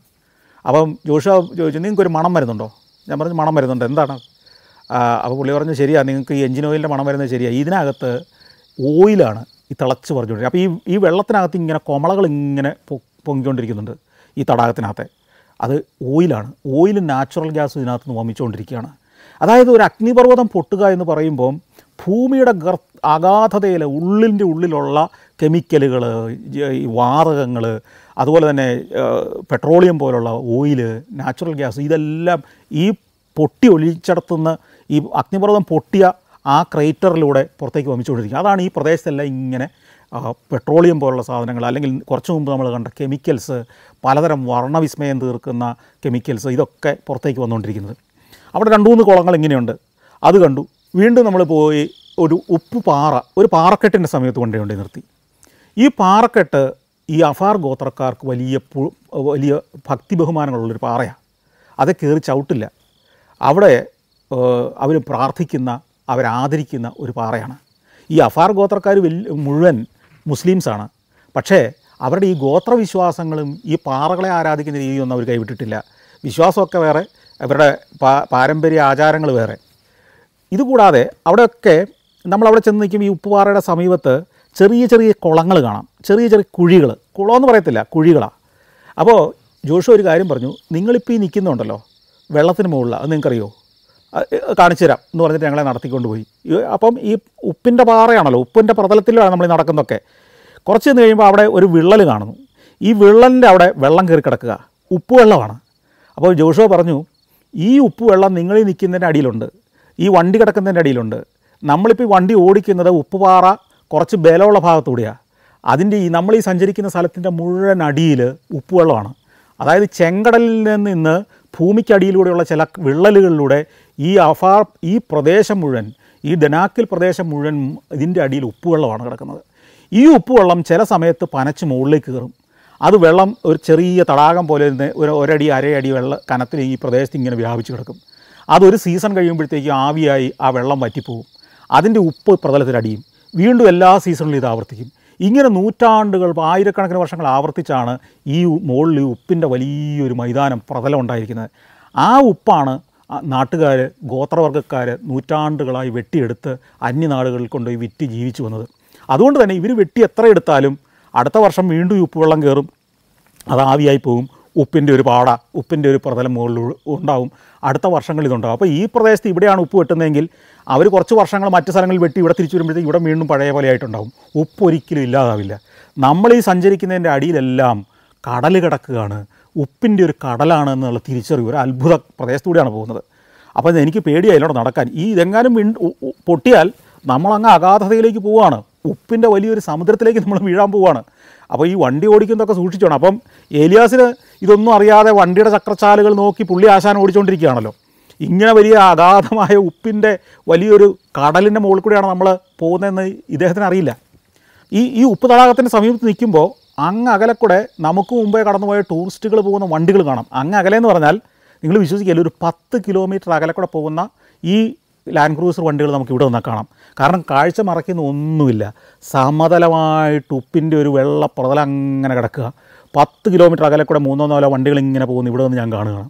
A: അപ്പം ജോഷ ചോദിച്ചു നിങ്ങൾക്ക് ഒരു മണം വരുന്നുണ്ടോ ഞാൻ പറഞ്ഞു മണം വരുന്നുണ്ട് എന്താണ് അപ്പോൾ പുള്ളി പറഞ്ഞു ശരിയാണ് നിങ്ങൾക്ക് ഈ എൻജിൻ ഓയിലിൻ്റെ മണം വരുന്നത് ശരിയാണ് ഇതിനകത്ത് ഓയിലാണ് ഈ തിളച്ച് പറഞ്ഞുകൊണ്ടിരിക്കുന്നത് അപ്പോൾ ഈ ഈ വെള്ളത്തിനകത്ത് ഇങ്ങനെ കൊമളകൾ ഇങ്ങനെ പൊങ്ങിക്കൊണ്ടിരിക്കുന്നുണ്ട് ഈ തടാകത്തിനകത്തെ അത് ഓയിലാണ് ഓയിൽ നാച്ചുറൽ ഗ്യാസ് ഇതിനകത്ത് നിന്ന് വമിച്ചുകൊണ്ടിരിക്കുകയാണ് അതായത് ഒരു അഗ്നിപർവ്വതം പൊട്ടുക എന്ന് പറയുമ്പോൾ ഭൂമിയുടെ ഗർ അഗാധതയിലെ ഉള്ളിൻ്റെ ഉള്ളിലുള്ള കെമിക്കലുകൾ ഈ വാതകങ്ങൾ അതുപോലെ തന്നെ പെട്രോളിയം പോലുള്ള ഓയില് നാച്ചുറൽ ഗ്യാസ് ഇതെല്ലാം ഈ പൊട്ടി ഒലിച്ചടത്തുന്ന ഈ അഗ്നിപർവ്വതം പൊട്ടിയ ആ ക്രേറ്ററിലൂടെ പുറത്തേക്ക് വമിച്ചുകൊണ്ടിരിക്കുക അതാണ് ഈ പ്രദേശത്തെല്ലാം ഇങ്ങനെ പെട്രോളിയം പോലുള്ള സാധനങ്ങൾ അല്ലെങ്കിൽ കുറച്ച് മുമ്പ് നമ്മൾ കണ്ട കെമിക്കൽസ് പലതരം വർണ്ണവിസ്മയം തീർക്കുന്ന കെമിക്കൽസ് ഇതൊക്കെ പുറത്തേക്ക് വന്നുകൊണ്ടിരിക്കുന്നത് അവിടെ രണ്ട് മൂന്ന് കുളങ്ങൾ ഇങ്ങനെയുണ്ട് അത് കണ്ടു വീണ്ടും നമ്മൾ പോയി ഒരു ഉപ്പ് പാറ ഒരു പാറക്കെട്ടിൻ്റെ സമയത്ത് കൊണ്ടേ കൊണ്ടേ നിർത്തി ഈ പാറക്കെട്ട് ഈ അഫാർ ഗോത്രക്കാർക്ക് വലിയ വലിയ ഭക്തി ബഹുമാനങ്ങളുള്ളൊരു പാറയാണ് അത് കയറി ചവിട്ടില്ല അവിടെ അവർ പ്രാർത്ഥിക്കുന്ന അവരാദരിക്കുന്ന ഒരു പാറയാണ് ഈ അഫാർ ഗോത്രക്കാർ വലിയ മുഴുവൻ മുസ്ലിംസാണ് പക്ഷേ അവരുടെ ഈ ഗോത്രവിശ്വാസങ്ങളും ഈ പാറകളെ ആരാധിക്കുന്ന രീതിയൊന്നും അവർ കൈവിട്ടിട്ടില്ല വിശ്വാസമൊക്കെ വേറെ അവരുടെ പാരമ്പര്യ ആചാരങ്ങൾ വേറെ ഇതുകൂടാതെ അവിടെയൊക്കെ നമ്മൾ അവിടെ ചെന്ന് നിൽക്കുമ്പോൾ ഈ ഉപ്പുപാറയുടെ സമീപത്ത് ചെറിയ ചെറിയ കുളങ്ങൾ കാണാം ചെറിയ ചെറിയ കുഴികൾ കുളമെന്ന് പറയത്തില്ല കുഴികളാണ് അപ്പോൾ ജോഷു ഒരു കാര്യം പറഞ്ഞു നിങ്ങളിപ്പോൾ ഈ നിൽക്കുന്നുണ്ടല്ലോ വെള്ളത്തിന് മുകളിലാണ് അത് നിങ്ങൾക്കറിയോ കാണിച്ചു തരാം എന്ന് പറഞ്ഞിട്ട് ഞങ്ങളെ നടത്തിക്കൊണ്ട് പോയി അപ്പം ഈ ഉപ്പിൻ്റെ പാറയാണല്ലോ ഉപ്പിൻ്റെ പ്രതലത്തിലാണ് നമ്മൾ നടക്കുന്നതൊക്കെ കുറച്ച് നിന്ന് കഴിയുമ്പോൾ അവിടെ ഒരു വിള്ളൽ കാണുന്നു ഈ വിള്ളലിൻ്റെ അവിടെ വെള്ളം കയറി കിടക്കുക ഉപ്പ് വെള്ളമാണ് അപ്പോൾ ജോഷോ പറഞ്ഞു ഈ ഉപ്പ് വെള്ളം നിങ്ങൾ നിൽക്കുന്നതിൻ്റെ അടിയിലുണ്ട് ഈ വണ്ടി കിടക്കുന്നതിൻ്റെ അടിയിലുണ്ട് നമ്മളിപ്പോൾ ഈ വണ്ടി ഓടിക്കുന്നത് ഉപ്പുപാറ കുറച്ച് ബലമുള്ള ഭാഗത്തൂടെയാണ് അതിൻ്റെ ഈ നമ്മൾ ഈ സഞ്ചരിക്കുന്ന സ്ഥലത്തിൻ്റെ മുഴുവൻ അടിയിൽ ഉപ്പുവെള്ളമാണ് അതായത് ചെങ്കടലിൽ നിന്ന് ഇന്ന് ഭൂമിക്കടിയിലൂടെയുള്ള ചില വിള്ളലുകളിലൂടെ ഈ അഫാർ ഈ പ്രദേശം മുഴുവൻ ഈ ദനാക്കിൽ പ്രദേശം മുഴുവൻ ഇതിൻ്റെ അടിയിൽ ഉപ്പുവെള്ളമാണ് കിടക്കുന്നത് ഈ ഉപ്പുവെള്ളം ചില സമയത്ത് പനച്ച് മുകളിലേക്ക് കയറും അത് വെള്ളം ഒരു ചെറിയ തടാകം പോലെ ഇരുന്ന് ഒരു ഒരടി അരയടി വെള്ള കനത്തിൽ ഈ പ്രദേശത്ത് ഇങ്ങനെ വ്യാപിച്ചു കിടക്കും അതൊരു സീസൺ കഴിയുമ്പോഴത്തേക്കും ആവിയായി ആ വെള്ളം വറ്റിപ്പോവും അതിൻ്റെ ഉപ്പ് പ്രതലത്തിലടിയും വീണ്ടും എല്ലാ സീസണിലും ഇത് ആവർത്തിക്കും ഇങ്ങനെ നൂറ്റാണ്ടുകൾ ആയിരക്കണക്കിന് വർഷങ്ങൾ ആവർത്തിച്ചാണ് ഈ മുകളിൽ ഉപ്പിൻ്റെ വലിയൊരു മൈതാനം പ്രതലം ഉണ്ടായിരിക്കുന്നത് ആ ഉപ്പാണ് നാട്ടുകാർ ഗോത്രവർഗ്ഗക്കാർ നൂറ്റാണ്ടുകളായി വെട്ടിയെടുത്ത് അന്യനാടുകളിൽ കൊണ്ടുപോയി വിറ്റ് ജീവിച്ചു വന്നത് അതുകൊണ്ട് തന്നെ ഇവർ വെട്ടി എത്ര എടുത്താലും അടുത്ത വർഷം വീണ്ടും ഉപ്പ് വെള്ളം കയറും അത് ആവിയായി പോകും ഉപ്പിൻ്റെ ഒരു പാട ഉപ്പിൻ്റെ ഒരു പ്രതലം മുകളിൽ ഉണ്ടാവും അടുത്ത വർഷങ്ങൾ ഇതുണ്ടാവും അപ്പോൾ ഈ പ്രദേശത്ത് ഇവിടെയാണ് ഉപ്പ് വെട്ടുന്നതെങ്കിൽ അവർ കുറച്ച് വർഷങ്ങൾ മറ്റു സ്ഥലങ്ങളിൽ വെട്ടി ഇവിടെ തിരിച്ചു വരുമ്പോഴത്തേക്ക് ഇവിടെ വീണ്ടും പഴയ പോലെ ആയിട്ടുണ്ടാവും ഉപ്പ് ഒരിക്കലും ഇല്ലാതാവില്ല നമ്മൾ ഈ സഞ്ചരിക്കുന്നതിൻ്റെ അടിയിലെല്ലാം കടൽ കിടക്കുകയാണ് ഉപ്പിൻ്റെ ഒരു കടലാണ് എന്നുള്ള തിരിച്ചറിവ് ഒരു അത്ഭുത പ്രദേശത്തൂടെയാണ് പോകുന്നത് അപ്പോൾ എനിക്ക് പേടിയായില്ലോടെ നടക്കാൻ ഈ ഇതെങ്ങാനും പൊട്ടിയാൽ നമ്മളങ്ങ് അഗാധതയിലേക്ക് പോവുകയാണ് ഉപ്പിൻ്റെ വലിയൊരു സമുദ്രത്തിലേക്ക് നമ്മൾ വീഴാൻ പോവുകയാണ് അപ്പോൾ ഈ വണ്ടി ഓടിക്കുന്നതൊക്കെ സൂക്ഷിച്ചോണം അപ്പം ഏലിയാസിന് ഇതൊന്നും അറിയാതെ വണ്ടിയുടെ ചക്രച്ചാലുകൾ നോക്കി പുള്ളി ആശാൻ ഓടിച്ചുകൊണ്ടിരിക്കുകയാണല്ലോ ഇങ്ങനെ വലിയ അഗാധമായ ഉപ്പിൻ്റെ വലിയൊരു കടലിൻ്റെ മുകളിൽ കൂടിയാണ് നമ്മൾ പോകുന്നതെന്ന് ഇദ്ദേഹത്തിന് അറിയില്ല ഈ ഈ ഉപ്പ് തടാകത്തിൻ്റെ സമീപത്ത് നിൽക്കുമ്പോൾ അങ്ങ് അകലെ കൂടെ നമുക്ക് മുമ്പേ കടന്നുപോയ ടൂറിസ്റ്റുകൾ പോകുന്ന വണ്ടികൾ കാണാം അങ്ങ് അകലെ എന്ന് പറഞ്ഞാൽ നിങ്ങൾ വിശ്വസിക്കില്ല ഒരു പത്ത് കിലോമീറ്റർ അകലെ കൂടെ പോകുന്ന ഈ ലാൻഡ് ക്രൂസർ വണ്ടികൾ നമുക്ക് ഇവിടെ നിന്നാൽ കാണാം കാരണം കാഴ്ച മറയ്ക്കുന്ന ഒന്നുമില്ല സമതലമായിട്ട് ഉപ്പിൻ്റെ ഒരു വെള്ള പ്രതലം അങ്ങനെ കിടക്കുക പത്ത് കിലോമീറ്റർ അകലെ കൂടെ മൂന്നോ നാലോ വണ്ടികൾ ഇങ്ങനെ പോകുന്നു ഇവിടെ നിന്ന് ഞാൻ കാണുകയാണ്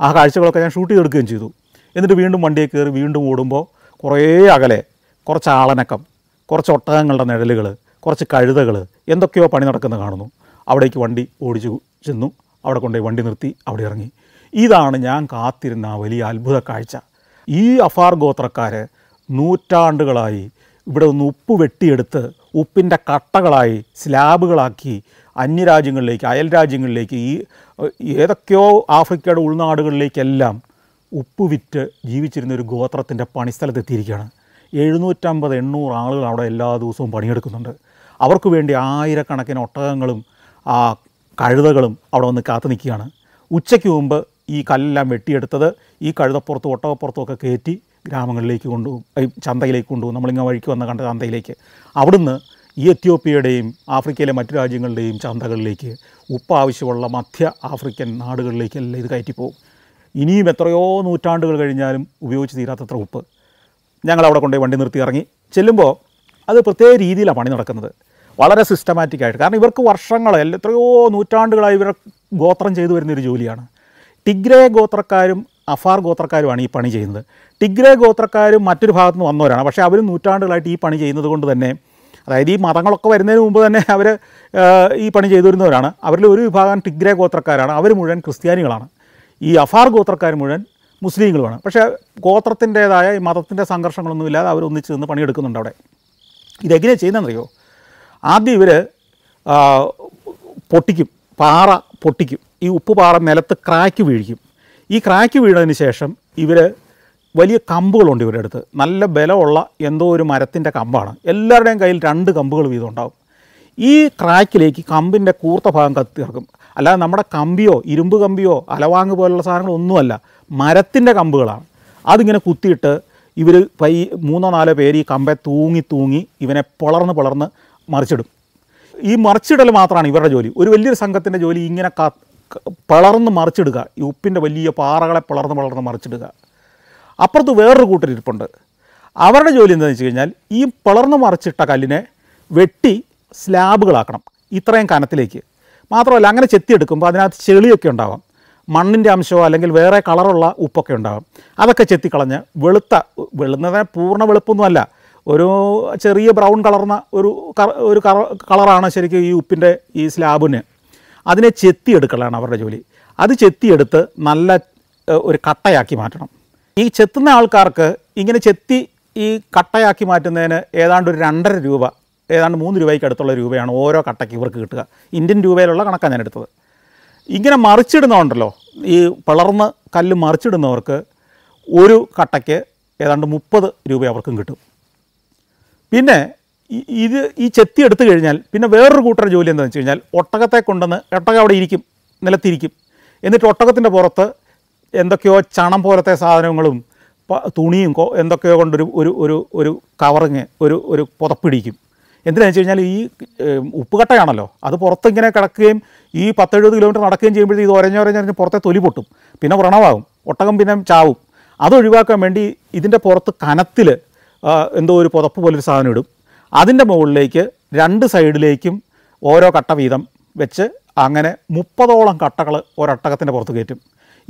A: ആ കാഴ്ചകളൊക്കെ ഞാൻ ഷൂട്ട് ചെയ്തെടുക്കുകയും ചെയ്തു എന്നിട്ട് വീണ്ടും വണ്ടിയെ കയറി വീണ്ടും ഓടുമ്പോൾ കുറേ അകലെ കുറച്ച് ആളനക്കം കുറച്ച് ഒട്ടകങ്ങളുടെ നിഴലുകൾ കുറച്ച് കഴുതകൾ എന്തൊക്കെയോ പണി നടക്കുന്നത് കാണുന്നു അവിടേക്ക് വണ്ടി ഓടിച്ചു ചെന്നു അവിടെ കൊണ്ടുപോയി വണ്ടി നിർത്തി അവിടെ ഇറങ്ങി ഇതാണ് ഞാൻ കാത്തിരുന്ന ആ വലിയ അത്ഭുത കാഴ്ച ഈ അഫാർ ഗോത്രക്കാർ നൂറ്റാണ്ടുകളായി ഇവിടെ നിന്ന് ഉപ്പ് വെട്ടിയെടുത്ത് ഉപ്പിൻ്റെ കട്ടകളായി സ്ലാബുകളാക്കി അന്യരാജ്യങ്ങളിലേക്ക് അയൽ രാജ്യങ്ങളിലേക്ക് ഈ ഏതൊക്കെയോ ആഫ്രിക്കയുടെ ഉൾനാടുകളിലേക്കെല്ലാം ഉപ്പ് വിറ്റ് ജീവിച്ചിരുന്ന ഒരു ഗോത്രത്തിൻ്റെ എത്തിയിരിക്കുകയാണ് എഴുന്നൂറ്റമ്പത് എണ്ണൂറ് ആളുകൾ അവിടെ എല്ലാ ദിവസവും പണിയെടുക്കുന്നുണ്ട് അവർക്ക് വേണ്ടി ആയിരക്കണക്കിന് ഒട്ടകങ്ങളും ആ കഴുതകളും അവിടെ വന്ന് കാത്തു നിൽക്കുകയാണ് ഉച്ചയ്ക്ക് മുമ്പ് ഈ കല്ലെല്ലാം വെട്ടിയെടുത്തത് ഈ കഴുതപ്പുറത്ത് ഒക്കെ കയറ്റി ഗ്രാമങ്ങളിലേക്ക് കൊണ്ടുപോകും ചന്തയിലേക്ക് കൊണ്ടുപോകും നമ്മളിങ്ങനെ വഴിക്ക് വന്ന കണ്ട ചന്തയിലേക്ക് അവിടുന്ന് ഈ എത്യോപ്യയുടെയും ആഫ്രിക്കയിലെ മറ്റു രാജ്യങ്ങളുടെയും ചന്തകളിലേക്ക് ഉപ്പ് ആവശ്യമുള്ള മധ്യ ആഫ്രിക്കൻ നാടുകളിലേക്കെല്ലാം ഇത് കയറ്റിപ്പോകും ഇനിയും എത്രയോ നൂറ്റാണ്ടുകൾ കഴിഞ്ഞാലും ഉപയോഗിച്ച് തീരാത്തത്ര ഉപ്പ് ഞങ്ങളവിടെ കൊണ്ടുപോയി വണ്ടി നിർത്തി ഇറങ്ങി ചെല്ലുമ്പോൾ അത് പ്രത്യേക രീതിയിലാണ് പണി നടക്കുന്നത് വളരെ സിസ്റ്റമാറ്റിക് ആയിട്ട് കാരണം ഇവർക്ക് വർഷങ്ങൾ എത്രയോ നൂറ്റാണ്ടുകളായി ഇവരെ ഗോത്രം ചെയ്തു വരുന്നൊരു ജോലിയാണ് ടിഗ്രേ ഗോത്രക്കാരും അഫാർ ഗോത്രക്കാരുമാണ് ഈ പണി ചെയ്യുന്നത് ടിഗ്രേ ഗോത്രക്കാരും മറ്റൊരു ഭാഗത്ത് നിന്ന് വന്നവരാണ് പക്ഷേ അവരും നൂറ്റാണ്ടുകളായിട്ട് ഈ പണി ചെയ്യുന്നത് കൊണ്ട് തന്നെ അതായത് ഈ മതങ്ങളൊക്കെ വരുന്നതിന് മുമ്പ് തന്നെ അവർ ഈ പണി ചെയ്തു വരുന്നവരാണ് അവരിൽ ഒരു വിഭാഗം ടിഗ്രേ ഗോത്രക്കാരാണ് അവർ മുഴുവൻ ക്രിസ്ത്യാനികളാണ് ഈ അഫാർ ഗോത്രക്കാർ മുഴുവൻ മുസ്ലിങ്ങളുമാണ് പക്ഷേ ഗോത്രത്തിൻ്റേതായ ഈ മതത്തിൻ്റെ സംഘർഷങ്ങളൊന്നുമില്ലാതെ അവർ ഒന്നിച്ച് നിന്ന് പണിയെടുക്കുന്നുണ്ട് അവിടെ ഇതെങ്ങനെയാണ് ചെയ്യുന്നതെന്നറിയോ ആദ്യം ഇവർ പൊട്ടിക്കും പാറ പൊട്ടിക്കും ഈ ഉപ്പ് പാറ നിലത്ത് ക്രാക്ക് വീഴിക്കും ഈ ക്രാക്ക് വീണതിന് ശേഷം ഇവർ വലിയ കമ്പുകളുണ്ട് ഇവരുടെ അടുത്ത് നല്ല ബലമുള്ള എന്തോ ഒരു മരത്തിൻ്റെ കമ്പാണ് എല്ലാവരുടെയും കയ്യിൽ രണ്ട് കമ്പുകൾ വീതം ഈ ക്രാക്കിലേക്ക് കമ്പിൻ്റെ കൂർത്ത ഭാഗം കത്തിറക്കും അല്ലാതെ നമ്മുടെ കമ്പിയോ ഇരുമ്പ് കമ്പിയോ അലവാങ് പോലുള്ള സാധനങ്ങളൊന്നുമല്ല മരത്തിൻ്റെ കമ്പുകളാണ് അതിങ്ങനെ കുത്തിയിട്ട് ഇവർ പൈ മൂന്നോ നാലോ പേര് ഈ കമ്പെ തൂങ്ങി തൂങ്ങി ഇവനെ പുളർന്ന് പുളർന്ന് മറിച്ചിടും ഈ മറിച്ചിടൽ മാത്രമാണ് ഇവരുടെ ജോലി ഒരു വലിയൊരു സംഘത്തിൻ്റെ ജോലി ഇങ്ങനെ പിളർന്ന് മറിച്ചിടുക ഈ ഉപ്പിൻ്റെ വലിയ പാറകളെ പിളർന്ന് പിളർന്ന് മറിച്ചിടുക അപ്പുറത്ത് വേറൊരു കൂട്ടരിപ്പുണ്ട് അവരുടെ ജോലി എന്താണെന്ന് വെച്ച് കഴിഞ്ഞാൽ ഈ പിളർന്ന് മറിച്ചിട്ട കല്ലിനെ വെട്ടി സ്ലാബുകളാക്കണം ഇത്രയും കനത്തിലേക്ക് മാത്രമല്ല അങ്ങനെ ചെത്തിയെടുക്കുമ്പോൾ അതിനകത്ത് ചെളിയൊക്കെ ഉണ്ടാവാം മണ്ണിൻ്റെ അംശമോ അല്ലെങ്കിൽ വേറെ കളറുള്ള ഉപ്പൊക്കെ ഉണ്ടാവാം അതൊക്കെ ചെത്തിക്കളഞ്ഞ് വെളുത്ത വെളുന്നതിനെ പൂർണ്ണ വെളുപ്പൊന്നുമല്ല ഒരു ചെറിയ ബ്രൗൺ കളർന്ന ഒരു ഒരു കളറാണ് ശരിക്കും ഈ ഉപ്പിൻ്റെ ഈ സ്ലാബിന് അതിനെ ചെത്തിയെടുക്കലാണ് അവരുടെ ജോലി അത് ചെത്തിയെടുത്ത് നല്ല ഒരു കട്ടയാക്കി മാറ്റണം ഈ ചെത്തുന്ന ആൾക്കാർക്ക് ഇങ്ങനെ ചെത്തി ഈ കട്ടയാക്കി മാറ്റുന്നതിന് ഏതാണ്ട് ഒരു രണ്ടര രൂപ ഏതാണ്ട് മൂന്ന് രൂപയ്ക്ക് അടുത്തുള്ള രൂപയാണ് ഓരോ കട്ടയ്ക്ക് ഇവർക്ക് കിട്ടുക ഇന്ത്യൻ രൂപയിലുള്ള കണക്കാണ് ഞാൻ എടുത്തത് ഇങ്ങനെ മറിച്ചിടുന്നതുണ്ടല്ലോ ഈ പിളർന്ന് കല്ല് മറിച്ചിടുന്നവർക്ക് ഒരു കട്ടയ്ക്ക് ഏതാണ്ട് മുപ്പത് രൂപ അവർക്കും കിട്ടും പിന്നെ ഇത് ഈ ചെത്തി എടുത്തു കഴിഞ്ഞാൽ പിന്നെ വേറൊരു കൂട്ടർ ജോലി എന്താണെന്ന് വെച്ച് കഴിഞ്ഞാൽ ഒട്ടകത്തെ കൊണ്ടുവന്ന് ഒട്ടകം അവിടെ ഇരിക്കും നിലത്തിരിക്കും എന്നിട്ട് ഒട്ടകത്തിൻ്റെ പുറത്ത് എന്തൊക്കെയോ ചണം പോലത്തെ സാധനങ്ങളും തുണിയും എന്തൊക്കെയോ കൊണ്ടൊരു ഒരു ഒരു ഒരു കവറിങ് ഒരു ഒരു പുതപ്പിടിക്കും എന്തിനാണെന്ന് വെച്ച് കഴിഞ്ഞാൽ ഈ ഉപ്പുകട്ടയാണല്ലോ അത് പുറത്തിങ്ങനെ കിടക്കുകയും ഈ പത്തെഴുപത് കിലോമീറ്റർ നടക്കുകയും ചെയ്യുമ്പോഴത്തേ ഇത് ഒരഞ്ഞൊരഞ്ഞറിഞ്ഞ് പുറത്തെ തൊലി പൊട്ടും പിന്നെ വ്രണമാകും ഒട്ടകം പിന്നെ ചാവും അത് ഒഴിവാക്കാൻ വേണ്ടി ഇതിൻ്റെ പുറത്ത് കനത്തിൽ എന്തോ ഒരു പുതപ്പ് പോലൊരു സാധനം ഇടും അതിൻ്റെ മുകളിലേക്ക് രണ്ട് സൈഡിലേക്കും ഓരോ കട്ട വീതം വെച്ച് അങ്ങനെ മുപ്പതോളം കട്ടകൾ ഒരട്ടകത്തിൻ്റെ പുറത്ത് കയറ്റും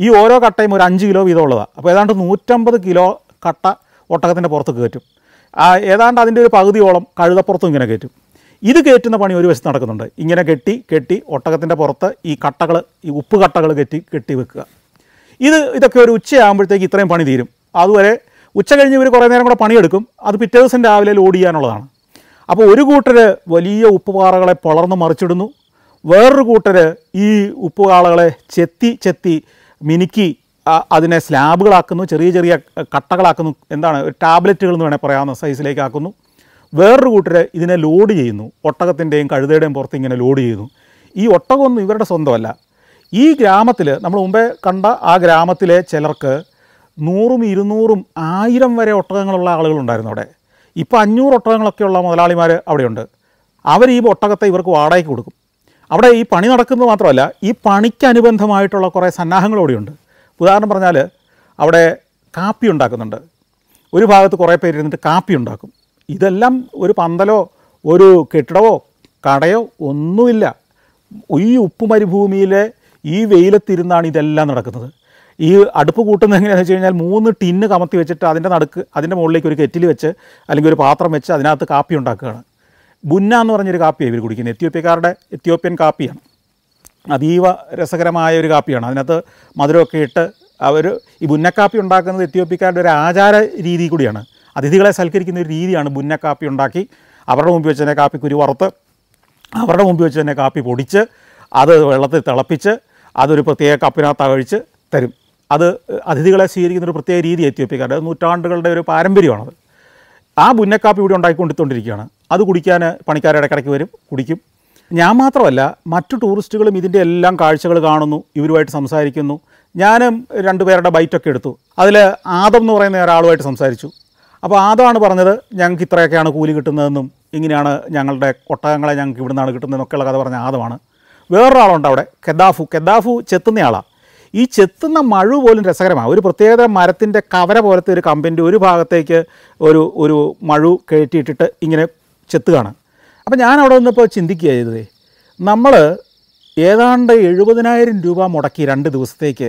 A: ഈ ഓരോ കട്ടയും ഒരു അഞ്ച് കിലോ വീതം ഉള്ളതാണ് അപ്പോൾ ഏതാണ്ട് നൂറ്റമ്പത് കിലോ കട്ട ഒട്ടകത്തിൻ്റെ പുറത്ത് കയറ്റും ഏതാണ്ട് അതിൻ്റെ ഒരു പകുതിയോളം കഴുതപ്പുറത്തും ഇങ്ങനെ കയറ്റും ഇത് കയറ്റുന്ന പണി ഒരു വശത്ത് നടക്കുന്നുണ്ട് ഇങ്ങനെ കെട്ടി കെട്ടി ഒട്ടകത്തിൻ്റെ പുറത്ത് ഈ കട്ടകൾ ഈ ഉപ്പ് കട്ടകൾ കെട്ടി കെട്ടി വെക്കുക ഇത് ഇതൊക്കെ ഒരു ഉച്ചയാകുമ്പോഴത്തേക്ക് ഇത്രയും പണി തീരും അതുവരെ ഉച്ച കഴിഞ്ഞ് ഇവർ കുറേ നേരം കൂടെ പണിയെടുക്കും അത് പിറ്റേ ദിവസം രാവിലെ ലോഡ് ചെയ്യാനുള്ളതാണ് അപ്പോൾ ഒരു കൂട്ടർ വലിയ ഉപ്പുപാറകളെ പൊളർന്ന് മറിച്ചിടുന്നു വേറൊരു കൂട്ടർ ഈ ഉപ്പുപാളകളെ ചെത്തി ചെത്തി മിനുക്കി അതിനെ സ്ലാബുകളാക്കുന്നു ചെറിയ ചെറിയ കട്ടകളാക്കുന്നു എന്താണ് ടാബ്ലറ്റുകൾ എന്ന് വേണേൽ പറയാവുന്ന സൈസിലേക്കാക്കുന്നു വേറൊരു കൂട്ടർ ഇതിനെ ലോഡ് ചെയ്യുന്നു ഒട്ടകത്തിൻ്റെയും കഴുതയുടെയും പുറത്ത് ഇങ്ങനെ ലോഡ് ചെയ്യുന്നു ഈ ഒട്ടകമൊന്നും ഇവരുടെ സ്വന്തമല്ല ഈ ഗ്രാമത്തിൽ നമ്മൾ മുമ്പേ കണ്ട ആ ഗ്രാമത്തിലെ ചിലർക്ക് നൂറും ഇരുന്നൂറും ആയിരം വരെ ഒട്ടകങ്ങളുള്ള ആളുകളുണ്ടായിരുന്നു അവിടെ ഇപ്പോൾ അഞ്ഞൂറ് ഒട്ടകങ്ങളൊക്കെയുള്ള മുതലാളിമാർ അവിടെയുണ്ട് അവർ ഈ ഒട്ടകത്തെ ഇവർക്ക് വാടകയ്ക്ക് കൊടുക്കും അവിടെ ഈ പണി നടക്കുന്നത് മാത്രമല്ല ഈ പണിക്ക് അനുബന്ധമായിട്ടുള്ള കുറേ സന്നാഹങ്ങൾ അവിടെയുണ്ട് ഉദാഹരണം പറഞ്ഞാൽ അവിടെ കാപ്പി ഉണ്ടാക്കുന്നുണ്ട് ഒരു ഭാഗത്ത് കുറേ പേര് ഇരുന്നിട്ട് കാപ്പി ഉണ്ടാക്കും ഇതെല്ലാം ഒരു പന്തലോ ഒരു കെട്ടിടമോ കടയോ ഒന്നുമില്ല ഈ ഉപ്പ് മരുഭൂമിയിലെ ഈ വെയിലത്തിരുന്നാണ് ഇതെല്ലാം നടക്കുന്നത് ഈ അടുപ്പ് കൂട്ടുന്നത് എങ്ങനെയാണെന്ന് വെച്ച് കഴിഞ്ഞാൽ മൂന്ന് ടിന്ന് കമത്തി വെച്ചിട്ട് അതിൻ്റെ നടുക്ക് അതിൻ്റെ മുകളിലേക്ക് ഒരു കെറ്റിൽ വെച്ച് അല്ലെങ്കിൽ ഒരു പാത്രം വെച്ച് അതിനകത്ത് കാപ്പി ഉണ്ടാക്കുകയാണ് ബുന്ന എന്ന് പറഞ്ഞൊരു കാപ്പിയാണ് ഇവർ കുടിക്കുന്നത് എത്യോപ്യക്കാരുടെ എത്യോപ്യൻ കാപ്പിയാണ് അതീവ രസകരമായ ഒരു കാപ്പിയാണ് അതിനകത്ത് മധുരമൊക്കെ ഇട്ട് അവർ ഈ ബുന്നക്കാപ്പി ഉണ്ടാക്കുന്നത് എത്യോപ്യക്കാരുടെ ഒരു ആചാര രീതി കൂടിയാണ് അതിഥികളെ സൽക്കരിക്കുന്ന ഒരു രീതിയാണ് ബുന്നക്കാപ്പി ഉണ്ടാക്കി അവരുടെ മുമ്പിൽ വെച്ച് തന്നെ കാപ്പിക്കുരു വറുത്ത് അവരുടെ മുമ്പിൽ വെച്ച് തന്നെ കാപ്പി പൊടിച്ച് അത് വെള്ളത്തിൽ തിളപ്പിച്ച് അതൊരു പ്രത്യേക കപ്പിനകത്ത് അഴിച്ച് തരും അത് അതിഥികളെ സ്വീകരിക്കുന്ന ഒരു പ്രത്യേക രീതി എത്യോപ്യക്കാരുടെ നൂറ്റാണ്ടുകളുടെ ഒരു പാരമ്പര്യമാണത് ആ പുന്നക്കാപ്പി ഇവിടെ ഉണ്ടാക്കിക്കൊണ്ടിരിക്കുകയാണ് അത് കുടിക്കാൻ പണിക്കാർ ഇടയ്ക്കിടയ്ക്ക് വരും കുടിക്കും ഞാൻ മാത്രമല്ല മറ്റു ടൂറിസ്റ്റുകളും ഇതിൻ്റെ എല്ലാം കാഴ്ചകൾ കാണുന്നു ഇവരുമായിട്ട് സംസാരിക്കുന്നു ഞാനും രണ്ടുപേരുടെ ബൈറ്റൊക്കെ എടുത്തു അതിൽ ആദം എന്ന് പറയുന്ന ഒരാളുമായിട്ട് സംസാരിച്ചു അപ്പോൾ ആദമാണ് പറഞ്ഞത് ഞങ്ങൾക്ക് ഇത്രയൊക്കെയാണ് കൂലി കിട്ടുന്നതെന്നും ഇങ്ങനെയാണ് ഞങ്ങളുടെ കൊട്ടകങ്ങളെ ഞങ്ങൾക്ക് ഇവിടുന്നാണ് കിട്ടുന്നതെന്നൊക്കെയുള്ള കഥ പറഞ്ഞ ആദമാണ് വേറൊരാളുണ്ട് അവിടെ കെദാഫു കെദാഫു ചെത്തുന്നയാളാണ് ഈ ചെത്തുന്ന മഴു പോലും രസകരമാണ് ഒരു പ്രത്യേകത മരത്തിൻ്റെ കവര പോലത്തെ ഒരു കമ്പിൻ്റെ ഒരു ഭാഗത്തേക്ക് ഒരു ഒരു മഴു കയറ്റിയിട്ടിട്ട് ഇങ്ങനെ ചെത്തുകയാണ് അപ്പോൾ ഞാൻ അവിടെ വന്നപ്പോൾ ചിന്തിക്കുക ചെയ്തതേ നമ്മൾ ഏതാണ്ട് എഴുപതിനായിരം രൂപ മുടക്കി രണ്ട് ദിവസത്തേക്ക്